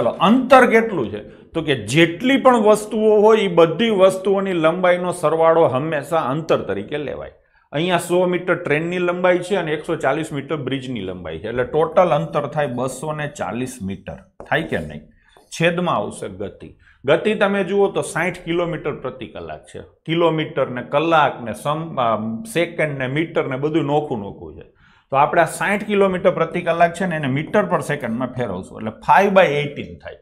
ચલો અંતર કેટલું છે તો કે જેટલી પણ વસ્તુઓ હોય એ બધી વસ્તુઓની લંબાઈનો સરવાળો હંમેશા અંતર તરીકે લેવાય અહીંયા સો મીટર ટ્રેનની લંબાઈ છે અને એકસો ચાલીસ મીટર બ્રિજની લંબાઈ છે એટલે ટોટલ અંતર થાય બસો ચાલીસ મીટર થાય કે નહીં છેદમાં આવશે ગતિ ગતિ તમે જુઓ તો સાઠ કિલોમીટર પ્રતિ કલાક છે કિલોમીટર ને કલાક ને સમ સેકન્ડ ને મીટર ને બધું નોખું નોખું છે તો આપણે આ સાઠ કિલોમીટર પ્રતિ કલાક છે ને એને મીટર પર સેકન્ડમાં ફેરવશું એટલે ફાઇવ બાય એટીન થાય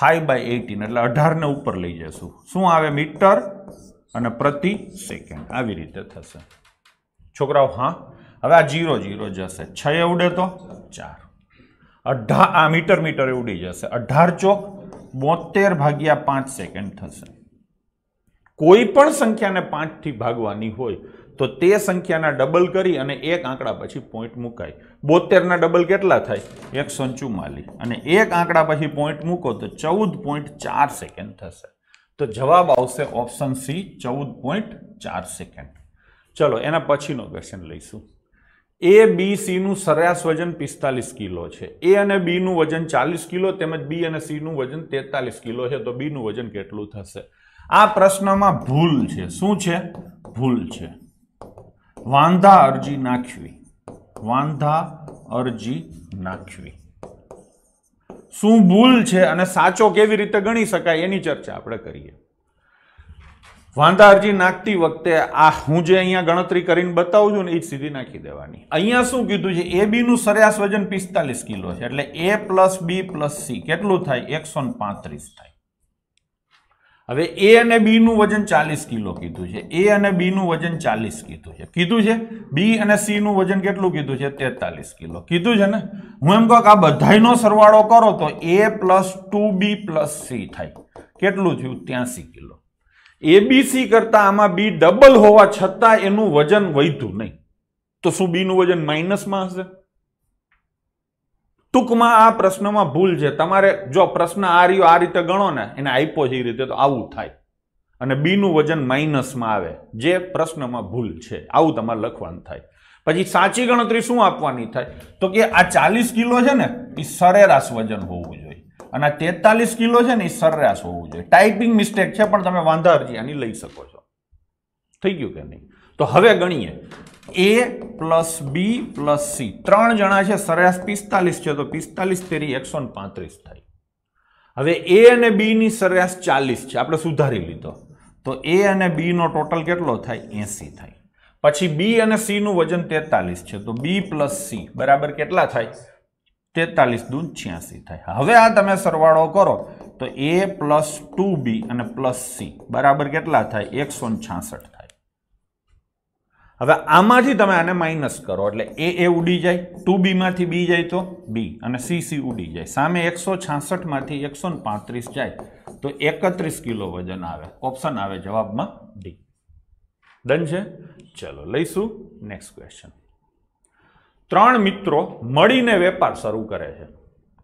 ફાઇવ બાય એટીન એટલે અઢારને ઉપર લઈ જશું શું આવે મીટર અને પ્રતિ સેકન્ડ આવી રીતે થશે છોકરાઓ હા હવે આ જીરો જીરો જશે છ ઉડે તો ચાર અઢાર આ મીટર મીટરે ઉડી જશે અઢાર ચોક બોતેર ભાગ્યા પાંચ સેકન્ડ થશે કોઈ પણ સંખ્યાને પાંચથી ભાગવાની હોય તો તે સંખ્યાના ડબલ કરી અને એક આંકડા પછી પોઈન્ટ મુકાય બોતેરના ડબલ કેટલા થાય એકસો ચુમ્માલી અને એક આંકડા પછી પોઈન્ટ મૂકો તો ચૌદ પોઈન્ટ ચાર સેકન્ડ થશે તો જવાબ આવશે ઓપ્શન સી ચૌદ પોઈન્ટ ચાર સેકન્ડ ચલો એના પછીનો ક્વેશ્ચન લઈશું એ બી સીનું સરેરાશ વજન પિસ્તાલીસ કિલો છે એ અને બીનું વજન ચાલીસ કિલો તેમજ બી અને સીનું વજન તેતાલીસ કિલો છે તો બીનું વજન કેટલું થશે આ પ્રશ્નમાં ભૂલ છે શું છે ભૂલ છે વાંધા અરજી નાખવી વાંધા અરજી નાખવી શું ભૂલ છે અને સાચો કેવી રીતે ગણી શકાય એની ચર્ચા આપણે કરીએ વાંધા અરજી નાખતી વખતે આ હું જે અહીંયા ગણતરી કરીને બતાવું છું ને એ જ સીધી નાખી દેવાની અહીંયા શું કીધું છે એ બીનું સરેરાશ વજન પિસ્તાલીસ કિલો છે એટલે A plus B plus C કેટલું થાય એકસો પાંત્રીસ થાય હવે એ અને બીનું વજન ચાલીસ કિલો કીધું છે એ અને બીનું વજન ચાલીસ કીધું છે કીધું છે બી અને સીનું વજન કેટલું કીધું છે તેતાલીસ કિલો કીધું છે ને હું એમ કહું કે આ બધાનો સરવાળો કરો તો A plus two B plus C થાય કેટલું થયું ત્યાંસી કિલો સી કરતાં આમાં બી ડબલ હોવા છતાં એનું વજન વધ્યું નહીં તો શું બીનું વજન માઇનસમાં હશે ટૂંકમાં આ પ્રશ્નમાં ભૂલ છે તમારે જો પ્રશ્ન આ રહ્યો આ રીતે ગણો ને એને આપ્યો છે એ રીતે તો આવું થાય અને બીનું વજન માઇનસમાં આવે જે પ્રશ્નમાં ભૂલ છે આવું તમારે લખવાનું થાય પછી સાચી ગણતરી શું આપવાની થાય તો કે આ ચાલીસ કિલો છે ને એ સરેરાશ વજન હોવું જોઈએ અને આ તેતાલીસ કિલો છે ને એ સરેરાશ હોવું જોઈએ ટાઈપિંગ મિસ્ટેક છે પણ તમે વાંધા અરજી આની લઈ શકો છો થઈ ગયું કે નહીં તો હવે ગણીએ A plus B plus C ત્રણ જણા છે સરેરાશ પિસ્તાલીસ છે તો પિસ્તાલીસ તેરી એકસો પાંત્રીસ થાય હવે એ અને બીની સરેરાશ ચાલીસ છે આપણે સુધારી લીધો તો એ અને બીનો ટોટલ કેટલો થાય એંસી થાય પછી બી અને સીનું વજન તેતાલીસ છે તો બી પ્લસ સી બરાબર કેટલા થાય તેતાલીસ દૂન છ્યાસી થાય હવે આ તમે સરવાળો કરો તો એ પ્લસ ટુ બી અને પ્લસ સી બરાબર કેટલા થાય એકસો છાસઠ હવે આમાંથી તમે આને માઇનસ કરો એટલે એ એ ઉડી જાય ટુ બીમાંથી બી જાય તો બી અને સી સી ઉડી જાય સામે એકસો છાસઠમાંથી એકસો પાંત્રીસ જાય તો એકત્રીસ કિલો વજન આવે ઓપ્શન આવે જવાબમાં ડી ડન છે ચલો લઈશું નેક્સ્ટ ક્વેશ્ચન ત્રણ મિત્રો મળીને વેપાર શરૂ કરે છે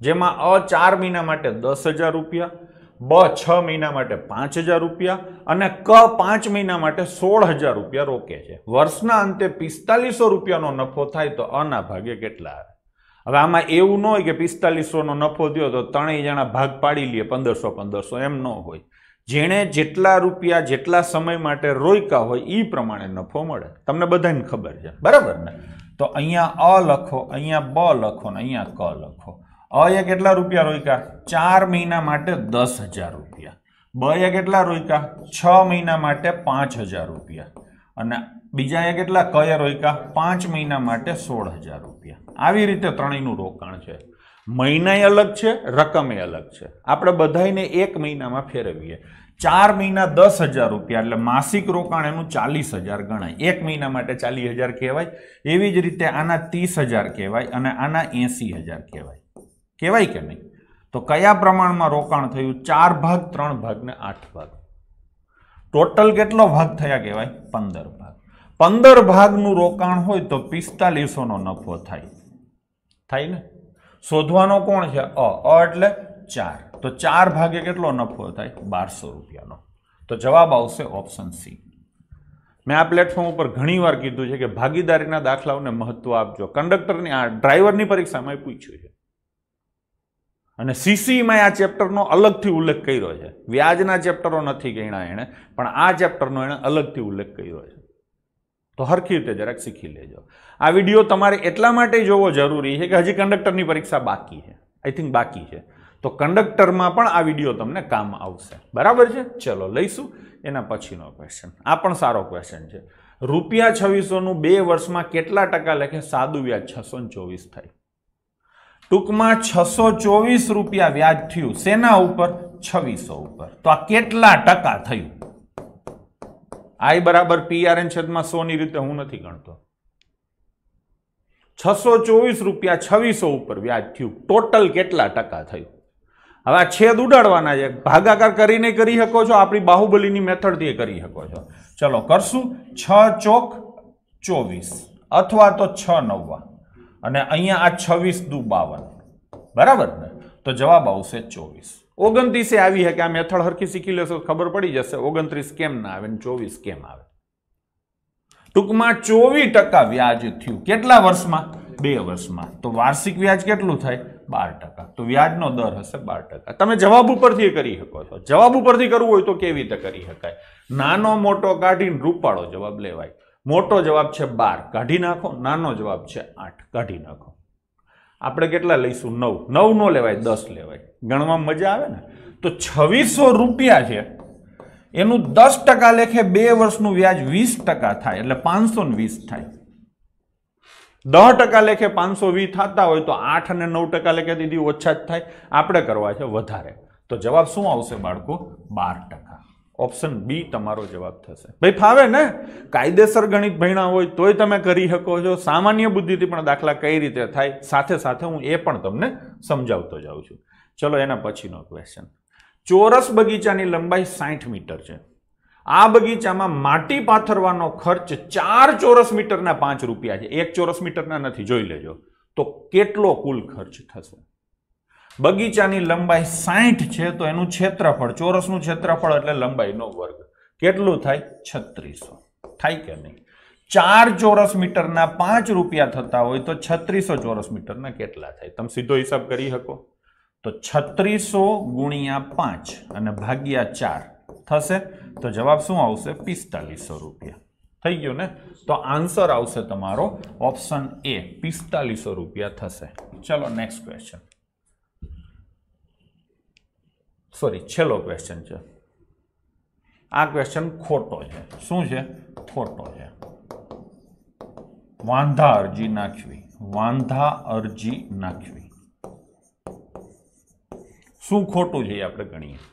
જેમાં અ ચાર મહિના માટે દસ હજાર રૂપિયા બ છ મહિના માટે પાંચ હજાર રૂપિયા અને ક પાંચ મહિના માટે સોળ હજાર રૂપિયા રોકે છે વર્ષના અંતે પિસ્તાલીસો રૂપિયાનો નફો થાય તો અના ભાગે કેટલા આવે હવે આમાં એવું ન હોય કે પિસ્તાલીસોનો નફો થયો તો ત્રણેય જણા ભાગ પાડી લઈએ પંદરસો પંદરસો એમ ન હોય જેણે જેટલા રૂપિયા જેટલા સમય માટે રોક્યા હોય એ પ્રમાણે નફો મળે તમને બધાને ખબર છે બરાબર ને તો અહીંયા અ લખો અહીંયા બ લખો ને અહીંયા ક લખો અએ કેટલા રૂપિયા રોક્યા ચાર મહિના માટે દસ હજાર રૂપિયા બએ કેટલા રોક્યા છ મહિના માટે પાંચ હજાર રૂપિયા અને બીજા બીજાએ કેટલા કયે રોક્યા પાંચ મહિના માટે સોળ હજાર રૂપિયા આવી રીતે ત્રણેયનું રોકાણ છે મહિનાય અલગ છે રકમે અલગ છે આપણે બધાને એક મહિનામાં ફેરવીએ ચાર મહિના દસ હજાર રૂપિયા એટલે માસિક રોકાણ એનું ચાલીસ હજાર ગણાય એક મહિના માટે ચાલીસ હજાર કહેવાય એવી જ રીતે આના ત્રીસ હજાર કહેવાય અને આના એંસી હજાર કહેવાય કહેવાય કે નહીં તો કયા પ્રમાણમાં રોકાણ થયું ચાર ભાગ ત્રણ ભાગ ને આઠ ભાગ ટોટલ કેટલો ભાગ થયા કહેવાય પંદર ભાગ પંદર ભાગનું રોકાણ હોય તો પિસ્તાલીસોનો નફો થાય થાય ને શોધવાનો કોણ છે અ અ એટલે ચાર તો ચાર ભાગે કેટલો નફો થાય બારસો રૂપિયાનો તો જવાબ આવશે ઓપ્શન સી મેં આ પ્લેટફોર્મ ઉપર ઘણીવાર કીધું છે કે ભાગીદારીના દાખલાઓને મહત્વ આપજો કંડક્ટરની આ ડ્રાઈવરની પરીક્ષામાં પૂછ્યું છે અને સીસીમાં આ ચેપ્ટરનો અલગથી ઉલ્લેખ કર્યો છે વ્યાજના ચેપ્ટરો નથી ગણ્યા એણે પણ આ ચેપ્ટરનો એણે અલગથી ઉલ્લેખ કર્યો છે તો હરખી રીતે જરાક શીખી લેજો આ વિડીયો તમારે એટલા માટે જોવો જરૂરી છે કે હજી કંડક્ટરની પરીક્ષા બાકી છે આઈ થિંક બાકી છે તો કંડક્ટરમાં પણ આ વિડીયો તમને કામ આવશે બરાબર છે ચલો લઈશું એના પછીનો ક્વેશ્ચન આ પણ સારો ક્વેશ્ચન છે રૂપિયા છવ્વીસોનું બે વર્ષમાં કેટલા ટકા લેખે સાદું વ્યાજ છસો ચોવીસ થાય ટૂંકમાં છસો ચોવીસ રૂપિયા વ્યાજ થયું સેના ઉપર છવ્વીસો ઉપર તો આ કેટલા ટકા થયું આઈ બરાબર પીઆરએન છેદમાં સોની રીતે હું નથી ગણતો છસો ચોવીસ રૂપિયા છવ્વીસો ઉપર વ્યાજ થયું ટોટલ કેટલા ટકા થયું હવે આ છેદ ઉડાડવાના છે ભાગાકાર કરીને કરી શકો છો આપણી બાહુબલીની મેથડથી એ કરી શકો છો ચલો કરશું છ ચોક ચોવીસ અથવા તો છ નવ્વા અને અહીંયા આ છવ્વીસ દુ બાવન બરાબર ને તો જવાબ આવશે ચોવીસ ઓગણત્રીસે આવી હે કે આ મેથડ હરખી શીખી લેશો ખબર પડી જશે ઓગણત્રીસ કેમ ના આવે ને ચોવીસ કેમ આવે ટૂંકમાં ચોવીસ ટકા વ્યાજ થયું કેટલા વર્ષમાં બે વર્ષમાં તો વાર્ષિક વ્યાજ કેટલું થાય બાર ટકા તો વ્યાજનો દર હશે બાર ટકા તમે જવાબ ઉપરથી કરી શકો છો જવાબ ઉપરથી કરવું હોય તો કેવી રીતે કરી શકાય નાનો મોટો કાઢીને રૂપાળો જવાબ લેવાય મોટો જવાબ છે બાર કાઢી નાખો નાનો જવાબ છે આઠ કાઢી નાખો આપણે કેટલા લઈશું નવ નવ નો લેવાય દસ લેવાય ગણવા મજા આવે ને તો છવ્વીસો રૂપિયા છે એનું દસ ટકા લેખે બે વર્ષનું વ્યાજ વીસ ટકા થાય એટલે પાંચસો ને વીસ થાય દહ ટકા લેખે પાંચસો વીસ થતા હોય તો આઠ અને નવ ટકા લેખે દીધી ઓછા જ થાય આપણે કરવા છે વધારે તો જવાબ શું આવશે બાળકો બાર ટકા ઓપ્શન બી તમારો જવાબ થશે ભાઈ ફાવે ને કાયદેસર ગણિત ભણ્યા હોય તોય તમે કરી શકો છો સામાન્ય બુદ્ધિથી પણ દાખલા કઈ રીતે થાય સાથે સાથે હું એ પણ તમને સમજાવતો જાઉં છું ચલો એના પછીનો ક્વેશ્ચન ચોરસ બગીચાની લંબાઈ સાઠ મીટર છે આ બગીચામાં માટી પાથરવાનો ખર્ચ ચાર ચોરસ મીટરના પાંચ રૂપિયા છે એક ચોરસ મીટરના નથી જોઈ લેજો તો કેટલો કુલ ખર્ચ થશે બગીચાની લંબાઈ સાહીઠ છે તો એનું ક્ષેત્રફળ ચોરસનું ક્ષેત્રફળ એટલે લંબાઈનો વર્ગ કેટલું થાય છત્રીસો થાય કે નહીં ચાર ચોરસ મીટરના પાંચ રૂપિયા થતા હોય તો છત્રીસો ચોરસ મીટરના કેટલા થાય તમે સીધો હિસાબ કરી શકો તો છત્રીસો ગુણ્યા પાંચ અને ભાગ્યા ચાર થશે તો જવાબ શું આવશે પિસ્તાલીસો રૂપિયા થઈ ગયો ને તો આન્સર આવશે તમારો ઓપ્શન એ પિસ્તાલીસો રૂપિયા થશે ચલો નેક્સ્ટ ક્વેશ્ચન સોરી છેલ્લો ક્વેશ્ચન છે આ ક્વેશ્ચન ખોટો છે શું છે ખોટો છે વાંધા અરજી નાખવી વાંધા અરજી નાખવી શું ખોટું છે આપણે ગણીએ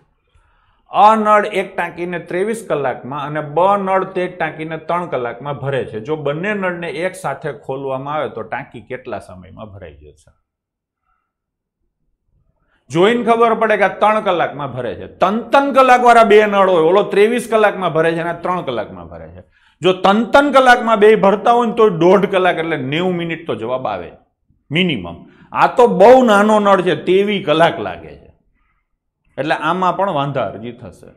અ નળ એક ટાંકીને ત્રેવીસ કલાકમાં અને બ નળ તે ટાંકીને ત્રણ કલાકમાં ભરે છે જો બંને નળને એક સાથે ખોલવામાં આવે તો ટાંકી કેટલા સમયમાં ભરાઈ જશે જોઈને ખબર પડે કે આ ત્રણ કલાકમાં ભરે છે તન તન કલાકવાળા બે નળ હોય ઓલો ત્રેવીસ કલાકમાં ભરે છે અને ત્રણ કલાકમાં ભરે છે જો તન તન કલાકમાં બે ભરતા હોય ને તો દોઢ કલાક એટલે નેવું મિનિટ તો જવાબ આવે મિનિમમ આ તો બહુ નાનો નળ છે તેવી કલાક લાગે છે એટલે આમાં પણ વાંધા અરજી થશે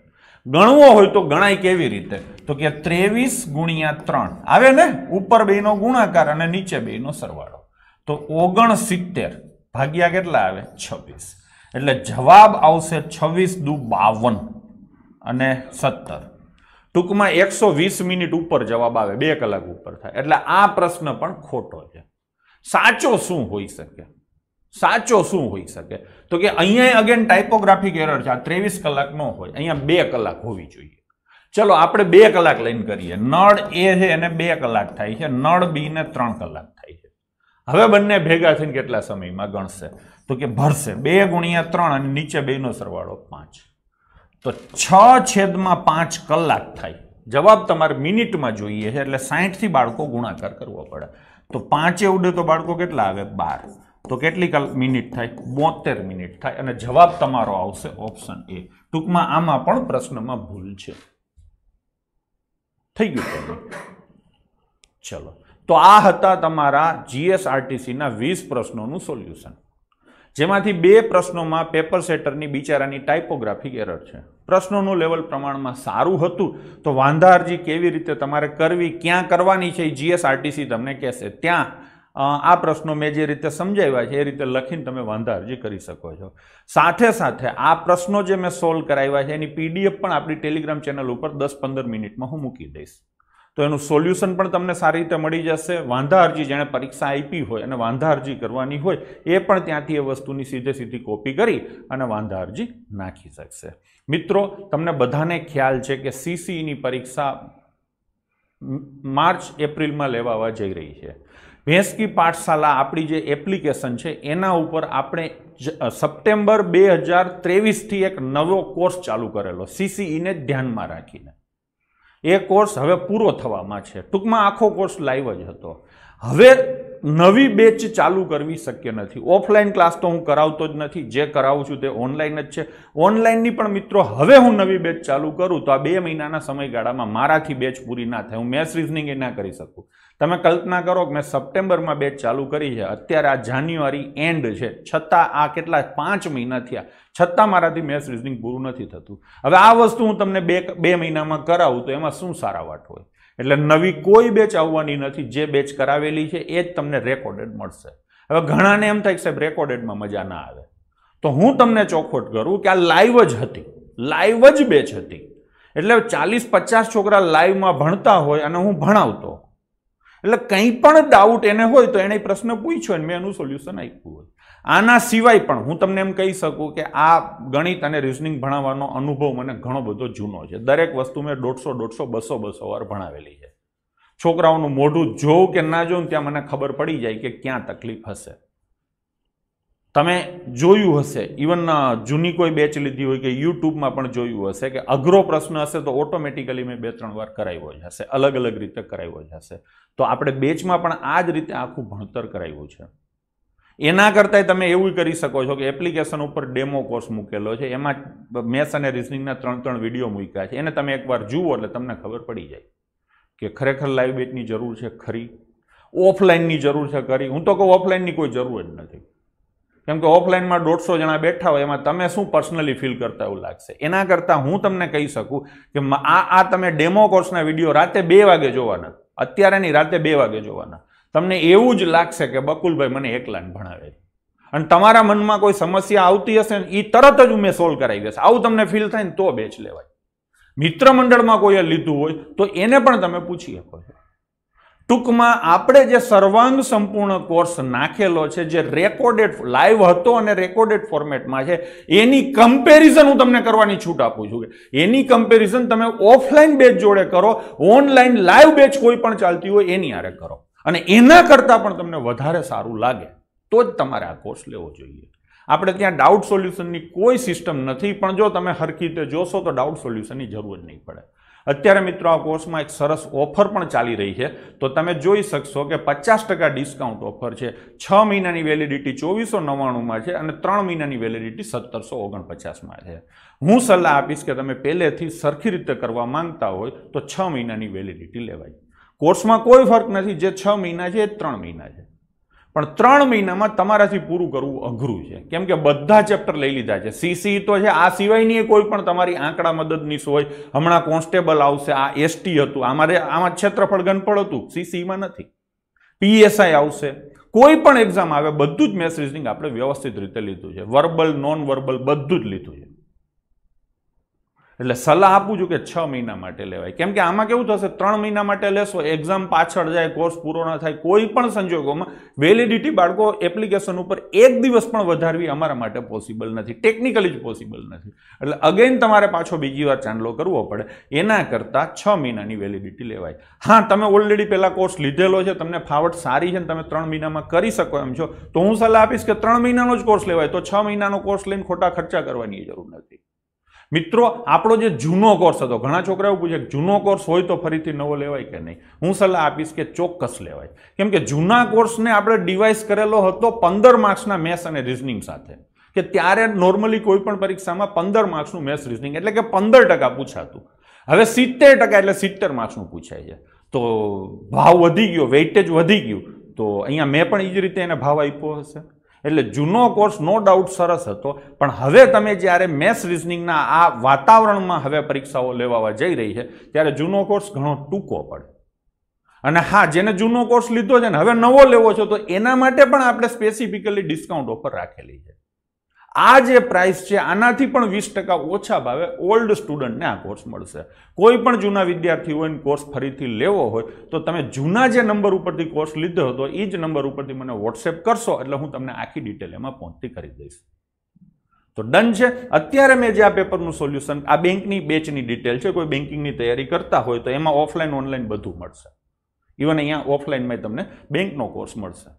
ગણવો હોય તો ગણાય કેવી રીતે તો કે ત્રેવીસ ગુણ્યા ત્રણ આવે ને ઉપર બેનો ગુણાકાર અને નીચે બેનો સરવાળો તો ઓગણ સિત્તેર ભાગ્યા કેટલા આવે છવ્વીસ એટલે જવાબ આવશે છવ્વીસ દુ બાવન અને સત્તર ટૂંકમાં એકસો વીસ મિનિટ ઉપર જવાબ આવે બે કલાક ઉપર થાય એટલે આ પ્રશ્ન પણ ખોટો છે સાચો શું હોઈ શકે સાચો શું હોઈ શકે તો કે અહીંયા અગેન ટાઇપોગ્રાફિક એરર છે આ ત્રેવીસ કલાક ન હોય અહીંયા બે કલાક હોવી જોઈએ ચલો આપણે બે કલાક લઈને કરીએ નળ એ છે એને બે કલાક થાય છે નળ બી ને ત્રણ કલાક થાય છે હવે બંને ભેગા થઈને કેટલા સમયમાં ગણશે તો કે ભરશે બે ગુણ્યા ત્રણ અને નીચે બેનો સરવાળો પાંચ તો છ છેદમાં પાંચ કલાક થાય જવાબ તમારે મિનિટમાં જોઈએ છે એટલે સાહીઠથી બાળકો ગુણાકાર કરવો પડે તો પાંચે ઉડે તો બાળકો કેટલા આવે બાર તો કેટલી કલાક મિનિટ થાય બોતેર મિનિટ થાય અને જવાબ તમારો આવશે ઓપ્શન એ ટૂંકમાં આમાં પણ પ્રશ્નમાં ભૂલ છે થઈ ગયું ચલો તો આ હતા તમારા જીએસઆરટીસીના વીસ પ્રશ્નોનું સોલ્યુશન જેમાંથી બે પ્રશ્નોમાં પેપર સેટરની બિચારાની ટાઇપોગ્રાફિક એરર છે પ્રશ્નોનું લેવલ પ્રમાણમાં સારું હતું તો વાંધા અરજી કેવી રીતે તમારે કરવી ક્યાં કરવાની છે એ જીએસઆરટીસી તમને કહેશે ત્યાં આ પ્રશ્નો મેં જે રીતે સમજાવ્યા છે એ રીતે લખીને તમે વાંધા અરજી કરી શકો છો સાથે સાથે આ પ્રશ્નો જે મેં સોલ્વ કરાવ્યા છે એની પીડીએફ પણ આપણી ટેલિગ્રામ ચેનલ ઉપર દસ પંદર મિનિટમાં હું મૂકી દઈશ તો એનું સોલ્યુશન પણ તમને સારી રીતે મળી જશે વાંધા અરજી જેણે પરીક્ષા આપી હોય અને વાંધા અરજી કરવાની હોય એ પણ ત્યાંથી એ વસ્તુની સીધે સીધી કોપી કરી અને વાંધા અરજી નાખી શકશે મિત્રો તમને બધાને ખ્યાલ છે કે સીસીઈની e પરીક્ષા માર્ચ એપ્રિલમાં લેવાવા જઈ રહી છે ભેંસકી પાઠશાલા આપણી જે એપ્લિકેશન છે એના ઉપર આપણે સપ્ટેમ્બર બે હજાર ત્રેવીસથી એક નવો કોર્સ ચાલુ કરેલો સીસીઈને e ધ્યાનમાં રાખીને એ કોર્સ હવે પૂરો થવામાં છે ટૂંકમાં આખો કોર્સ લાઈવ જ હતો હવે નવી બેચ ચાલુ કરવી શક્ય નથી ઓફલાઈન ક્લાસ તો હું કરાવતો જ નથી જે કરાવું છું તે ઓનલાઈન જ છે ઓનલાઈનની પણ મિત્રો હવે હું નવી બેચ ચાલુ કરું તો આ બે મહિનાના સમયગાળામાં મારાથી બેચ પૂરી ના થાય હું મેથ્સ રિઝનિંગ એ ના કરી શકું તમે કલ્પના કરો કે મેં સપ્ટેમ્બરમાં બેચ ચાલુ કરી છે અત્યારે આ જાન્યુઆરી એન્ડ છે છતાં આ કેટલા પાંચ મહિના થયા છતાં મારાથી મેથ્સ રિઝનિંગ પૂરું નથી થતું હવે આ વસ્તુ હું તમને બે બે મહિનામાં કરાવું તો એમાં શું સારા વાટ હોય એટલે નવી કોઈ બેચ આવવાની નથી જે બેચ કરાવેલી છે એ જ તમને રેકોર્ડેડ મળશે હવે ઘણાને એમ થાય કે સાહેબ રેકોર્ડેડમાં મજા ના આવે તો હું તમને ચોખવટ કરું કે આ લાઈવ જ હતી લાઈવ જ બેચ હતી એટલે ચાલીસ પચાસ છોકરા લાઈવમાં ભણતા હોય અને હું ભણાવતો એટલે કંઈ પણ ડાઉટ એને હોય તો એને પ્રશ્ન પૂછ્યો મેં એનું સોલ્યુશન આપ્યું હોય આના સિવાય પણ હું તમને એમ કહી શકું કે આ ગણિત અને રિઝનિંગ ભણાવવાનો અનુભવ મને ઘણો બધો જૂનો છે દરેક વસ્તુ મેં દોઢસો દોઢસો બસો બસો વાર ભણાવેલી છે છોકરાઓનું મોઢું જોઉં કે ના જોઉં ત્યાં મને ખબર પડી જાય કે ક્યાં તકલીફ હશે તમે જોયું હશે ઇવન જૂની કોઈ બેચ લીધી હોય કે યુટ્યુબમાં પણ જોયું હશે કે અઘરો પ્રશ્ન હશે તો ઓટોમેટિકલી મેં બે ત્રણ વાર કરાવ્યો જ હશે અલગ અલગ રીતે કરાવ્યો જ હશે તો આપણે બેચમાં પણ આ જ રીતે આખું ભણતર કરાવ્યું છે એના કરતાંય તમે એવું કરી શકો છો કે એપ્લિકેશન ઉપર ડેમો કોર્સ મૂકેલો છે એમાં મેથ્સ અને રિઝનિંગના ત્રણ ત્રણ વિડીયો મૂક્યા છે એને તમે એકવાર જુઓ એટલે તમને ખબર પડી જાય કે ખરેખર લાઈવ બેટની જરૂર છે ખરી ઓફલાઈનની જરૂર છે ખરી હું તો કહું ઓફલાઈનની કોઈ જરૂર જ નથી કેમ કે ઓફલાઈનમાં દોઢસો જણા બેઠા હોય એમાં તમે શું પર્સનલી ફીલ કરતા એવું લાગશે એના કરતાં હું તમને કહી શકું કે આ આ તમે ડેમો કોર્સના વિડીયો રાતે બે વાગે જોવાના અત્યારે નહીં રાતે બે વાગે જોવાના તમને એવું જ લાગશે કે બકુલભાઈ મને એકલાને ભણાવે અને તમારા મનમાં કોઈ સમસ્યા આવતી હશે ને એ તરત જ મેં સોલ્વ કરાવી દેશે આવું તમને ફીલ થાય ને તો બેચ લેવાય મિત્ર મંડળમાં કોઈએ લીધું હોય તો એને પણ તમે પૂછી શકો છો ટૂંકમાં આપણે જે સર્વાંગ સંપૂર્ણ કોર્સ નાખેલો છે જે રેકોર્ડેડ લાઈવ હતો અને રેકોર્ડેડ ફોર્મેટમાં છે એની કમ્પેરિઝન હું તમને કરવાની છૂટ આપું છું એની કમ્પેરિઝન તમે ઓફલાઈન બેચ જોડે કરો ઓનલાઈન લાઈવ બેચ કોઈ પણ ચાલતી હોય એની આરે કરો અને એના કરતાં પણ તમને વધારે સારું લાગે તો જ તમારે આ કોર્સ લેવો જોઈએ આપણે ત્યાં ડાઉટ સોલ્યુશનની કોઈ સિસ્ટમ નથી પણ જો તમે હરખી રીતે જોશો તો ડાઉટ સોલ્યુશનની જરૂર જ નહીં પડે અત્યારે મિત્રો આ કોર્સમાં એક સરસ ઓફર પણ ચાલી રહી છે તો તમે જોઈ શકશો કે પચાસ ટકા ડિસ્કાઉન્ટ ઓફર છે છ મહિનાની વેલિડિટી ચોવીસો નવ્વાણુંમાં છે અને ત્રણ મહિનાની વેલિડિટી સત્તરસો ઓગણપચાસમાં છે હું સલાહ આપીશ કે તમે પહેલેથી સરખી રીતે કરવા માંગતા હોય તો છ મહિનાની વેલિડિટી લેવાય કોર્સમાં કોઈ ફરક નથી જે છ મહિના છે એ ત્રણ મહિના છે પણ ત્રણ મહિનામાં તમારાથી પૂરું કરવું અઘરું છે કેમ કે બધા ચેપ્ટર લઈ લીધા છે સીસી તો છે આ સિવાયની કોઈ પણ તમારી આંકડા મદદની હોય હમણાં કોન્સ્ટેબલ આવશે આ એસટી હતું અમારે આમાં ક્ષેત્રફળ ગણફળ હતું સીસીમાં નથી પીએસઆઈ આવશે કોઈ પણ એક્ઝામ આવે બધું જ મેસ રીઝનિંગ આપણે વ્યવસ્થિત રીતે લીધું છે વર્બલ નોન વર્બલ બધું જ લીધું છે એટલે સલાહ આપું છું કે છ મહિના માટે લેવાય કેમ કે આમાં કેવું થશે ત્રણ મહિના માટે લેશો એક્ઝામ પાછળ જાય કોર્સ પૂરો ન થાય કોઈ પણ સંજોગોમાં વેલિડિટી બાળકો એપ્લિકેશન ઉપર એક દિવસ પણ વધારવી અમારા માટે પોસિબલ નથી ટેકનિકલી જ પોસિબલ નથી એટલે અગેન તમારે પાછો બીજી વાર ચાંદલો કરવો પડે એના કરતાં છ મહિનાની વેલિડિટી લેવાય હા તમે ઓલરેડી પહેલાં કોર્સ લીધેલો છે તમને ફાવટ સારી છે ને તમે ત્રણ મહિનામાં કરી શકો એમ છો તો હું સલાહ આપીશ કે ત્રણ મહિનાનો જ કોર્સ લેવાય તો છ મહિનાનો કોર્સ લઈને ખોટા ખર્ચા કરવાની જરૂર નથી મિત્રો આપણો જે જૂનો કોર્સ હતો ઘણા છોકરાઓ પૂછે જૂનો કોર્સ હોય તો ફરીથી નવો લેવાય કે નહીં હું સલાહ આપીશ કે ચોક્કસ લેવાય કેમ કે જૂના કોર્સને આપણે ડિવાઇસ કરેલો હતો પંદર માર્ક્સના મેથ્સ અને રિઝનિંગ સાથે કે ત્યારે નોર્મલી કોઈ પણ પરીક્ષામાં પંદર માર્ક્સનું મેથ્સ રિઝનિંગ એટલે કે પંદર ટકા પૂછાતું હવે સિત્તેર ટકા એટલે સિત્તેર માર્ક્સનું પૂછાય છે તો ભાવ વધી ગયો વેઇટેજ વધી ગયું તો અહીંયા મેં પણ એ જ રીતે એને ભાવ આપ્યો હશે એટલે જૂનો કોર્સ નો ડાઉટ સરસ હતો પણ હવે તમે જ્યારે મેથ્સ રિઝનિંગના આ વાતાવરણમાં હવે પરીક્ષાઓ લેવા જઈ રહી છે ત્યારે જૂનો કોર્સ ઘણો ટૂંકો પડે અને હા જેને જૂનો કોર્સ લીધો છે ને હવે નવો લેવો છે તો એના માટે પણ આપણે સ્પેસિફિકલી ડિસ્કાઉન્ટ ઓફર રાખેલી છે આ જે પ્રાઇસ છે આનાથી પણ વીસ ટકા ઓછા ભાવે ઓલ્ડ સ્ટુડન્ટને આ કોર્સ મળશે કોઈ પણ જૂના વિદ્યાર્થી હોય કોર્સ ફરીથી લેવો હોય તો તમે જૂના જે નંબર ઉપરથી કોર્સ લીધો હતો એ જ નંબર ઉપરથી મને વોટ્સએપ કરશો એટલે હું તમને આખી ડિટેલ એમાં પહોંચતી કરી દઈશ તો ડન છે અત્યારે મેં જે આ પેપરનું સોલ્યુશન આ બેંકની બેચની ડિટેલ છે કોઈ બેન્કિંગની તૈયારી કરતા હોય તો એમાં ઓફલાઈન ઓનલાઈન બધું મળશે ઇવન અહીંયા ઓફલાઈનમાં તમને બેંકનો કોર્સ મળશે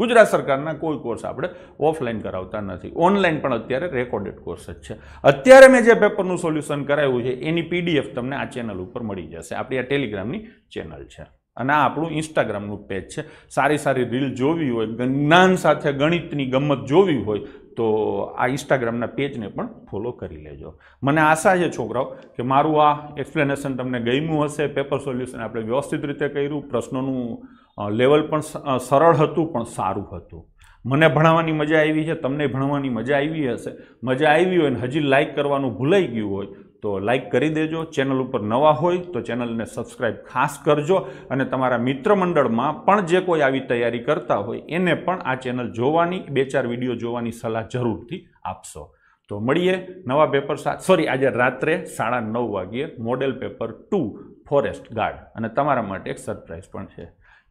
ગુજરાત સરકારના કોઈ કોર્સ આપણે ઓફલાઈન કરાવતા નથી ઓનલાઈન પણ અત્યારે રેકોર્ડેડ કોર્સ જ છે અત્યારે મેં જે પેપરનું સોલ્યુશન કરાવ્યું છે એની પીડીએફ તમને આ ચેનલ ઉપર મળી જશે આપણી આ ટેલિગ્રામની ચેનલ છે અને આ આપણું ઇન્સ્ટાગ્રામનું પેજ છે સારી સારી રીલ જોવી હોય જ્ઞાન સાથે ગણિતની ગમત જોવી હોય તો આ ઇન્સ્ટાગ્રામના પેજને પણ ફોલો કરી લેજો મને આશા છે છોકરાઓ કે મારું આ એક્સપ્લેનેશન તમને ગમ્યું હશે પેપર સોલ્યુશન આપણે વ્યવસ્થિત રીતે કર્યું પ્રશ્નોનું લેવલ પણ સરળ હતું પણ સારું હતું મને ભણાવવાની મજા આવી છે તમને ભણવાની મજા આવી હશે મજા આવી હોય ને હજી લાઇક કરવાનું ભૂલાઈ ગયું હોય તો લાઈક કરી દેજો ચેનલ ઉપર નવા હોય તો ચેનલને સબસ્ક્રાઈબ ખાસ કરજો અને તમારા મિત્ર મંડળમાં પણ જે કોઈ આવી તૈયારી કરતા હોય એને પણ આ ચેનલ જોવાની બે ચાર વિડીયો જોવાની સલાહ જરૂરથી આપશો તો મળીએ નવા પેપર સોરી આજે રાત્રે સાડા નવ વાગ્યે model paper two forest guard અને તમારા માટે એક સરપ્રાઈઝ પણ છે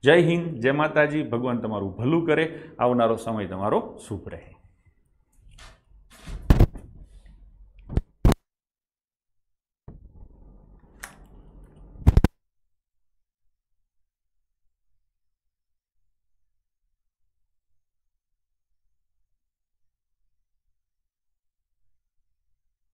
જય હિન્દ જય માતાજી ભગવાન તમારું ભલું કરે આવનારો સમય તમારો શુભ રહે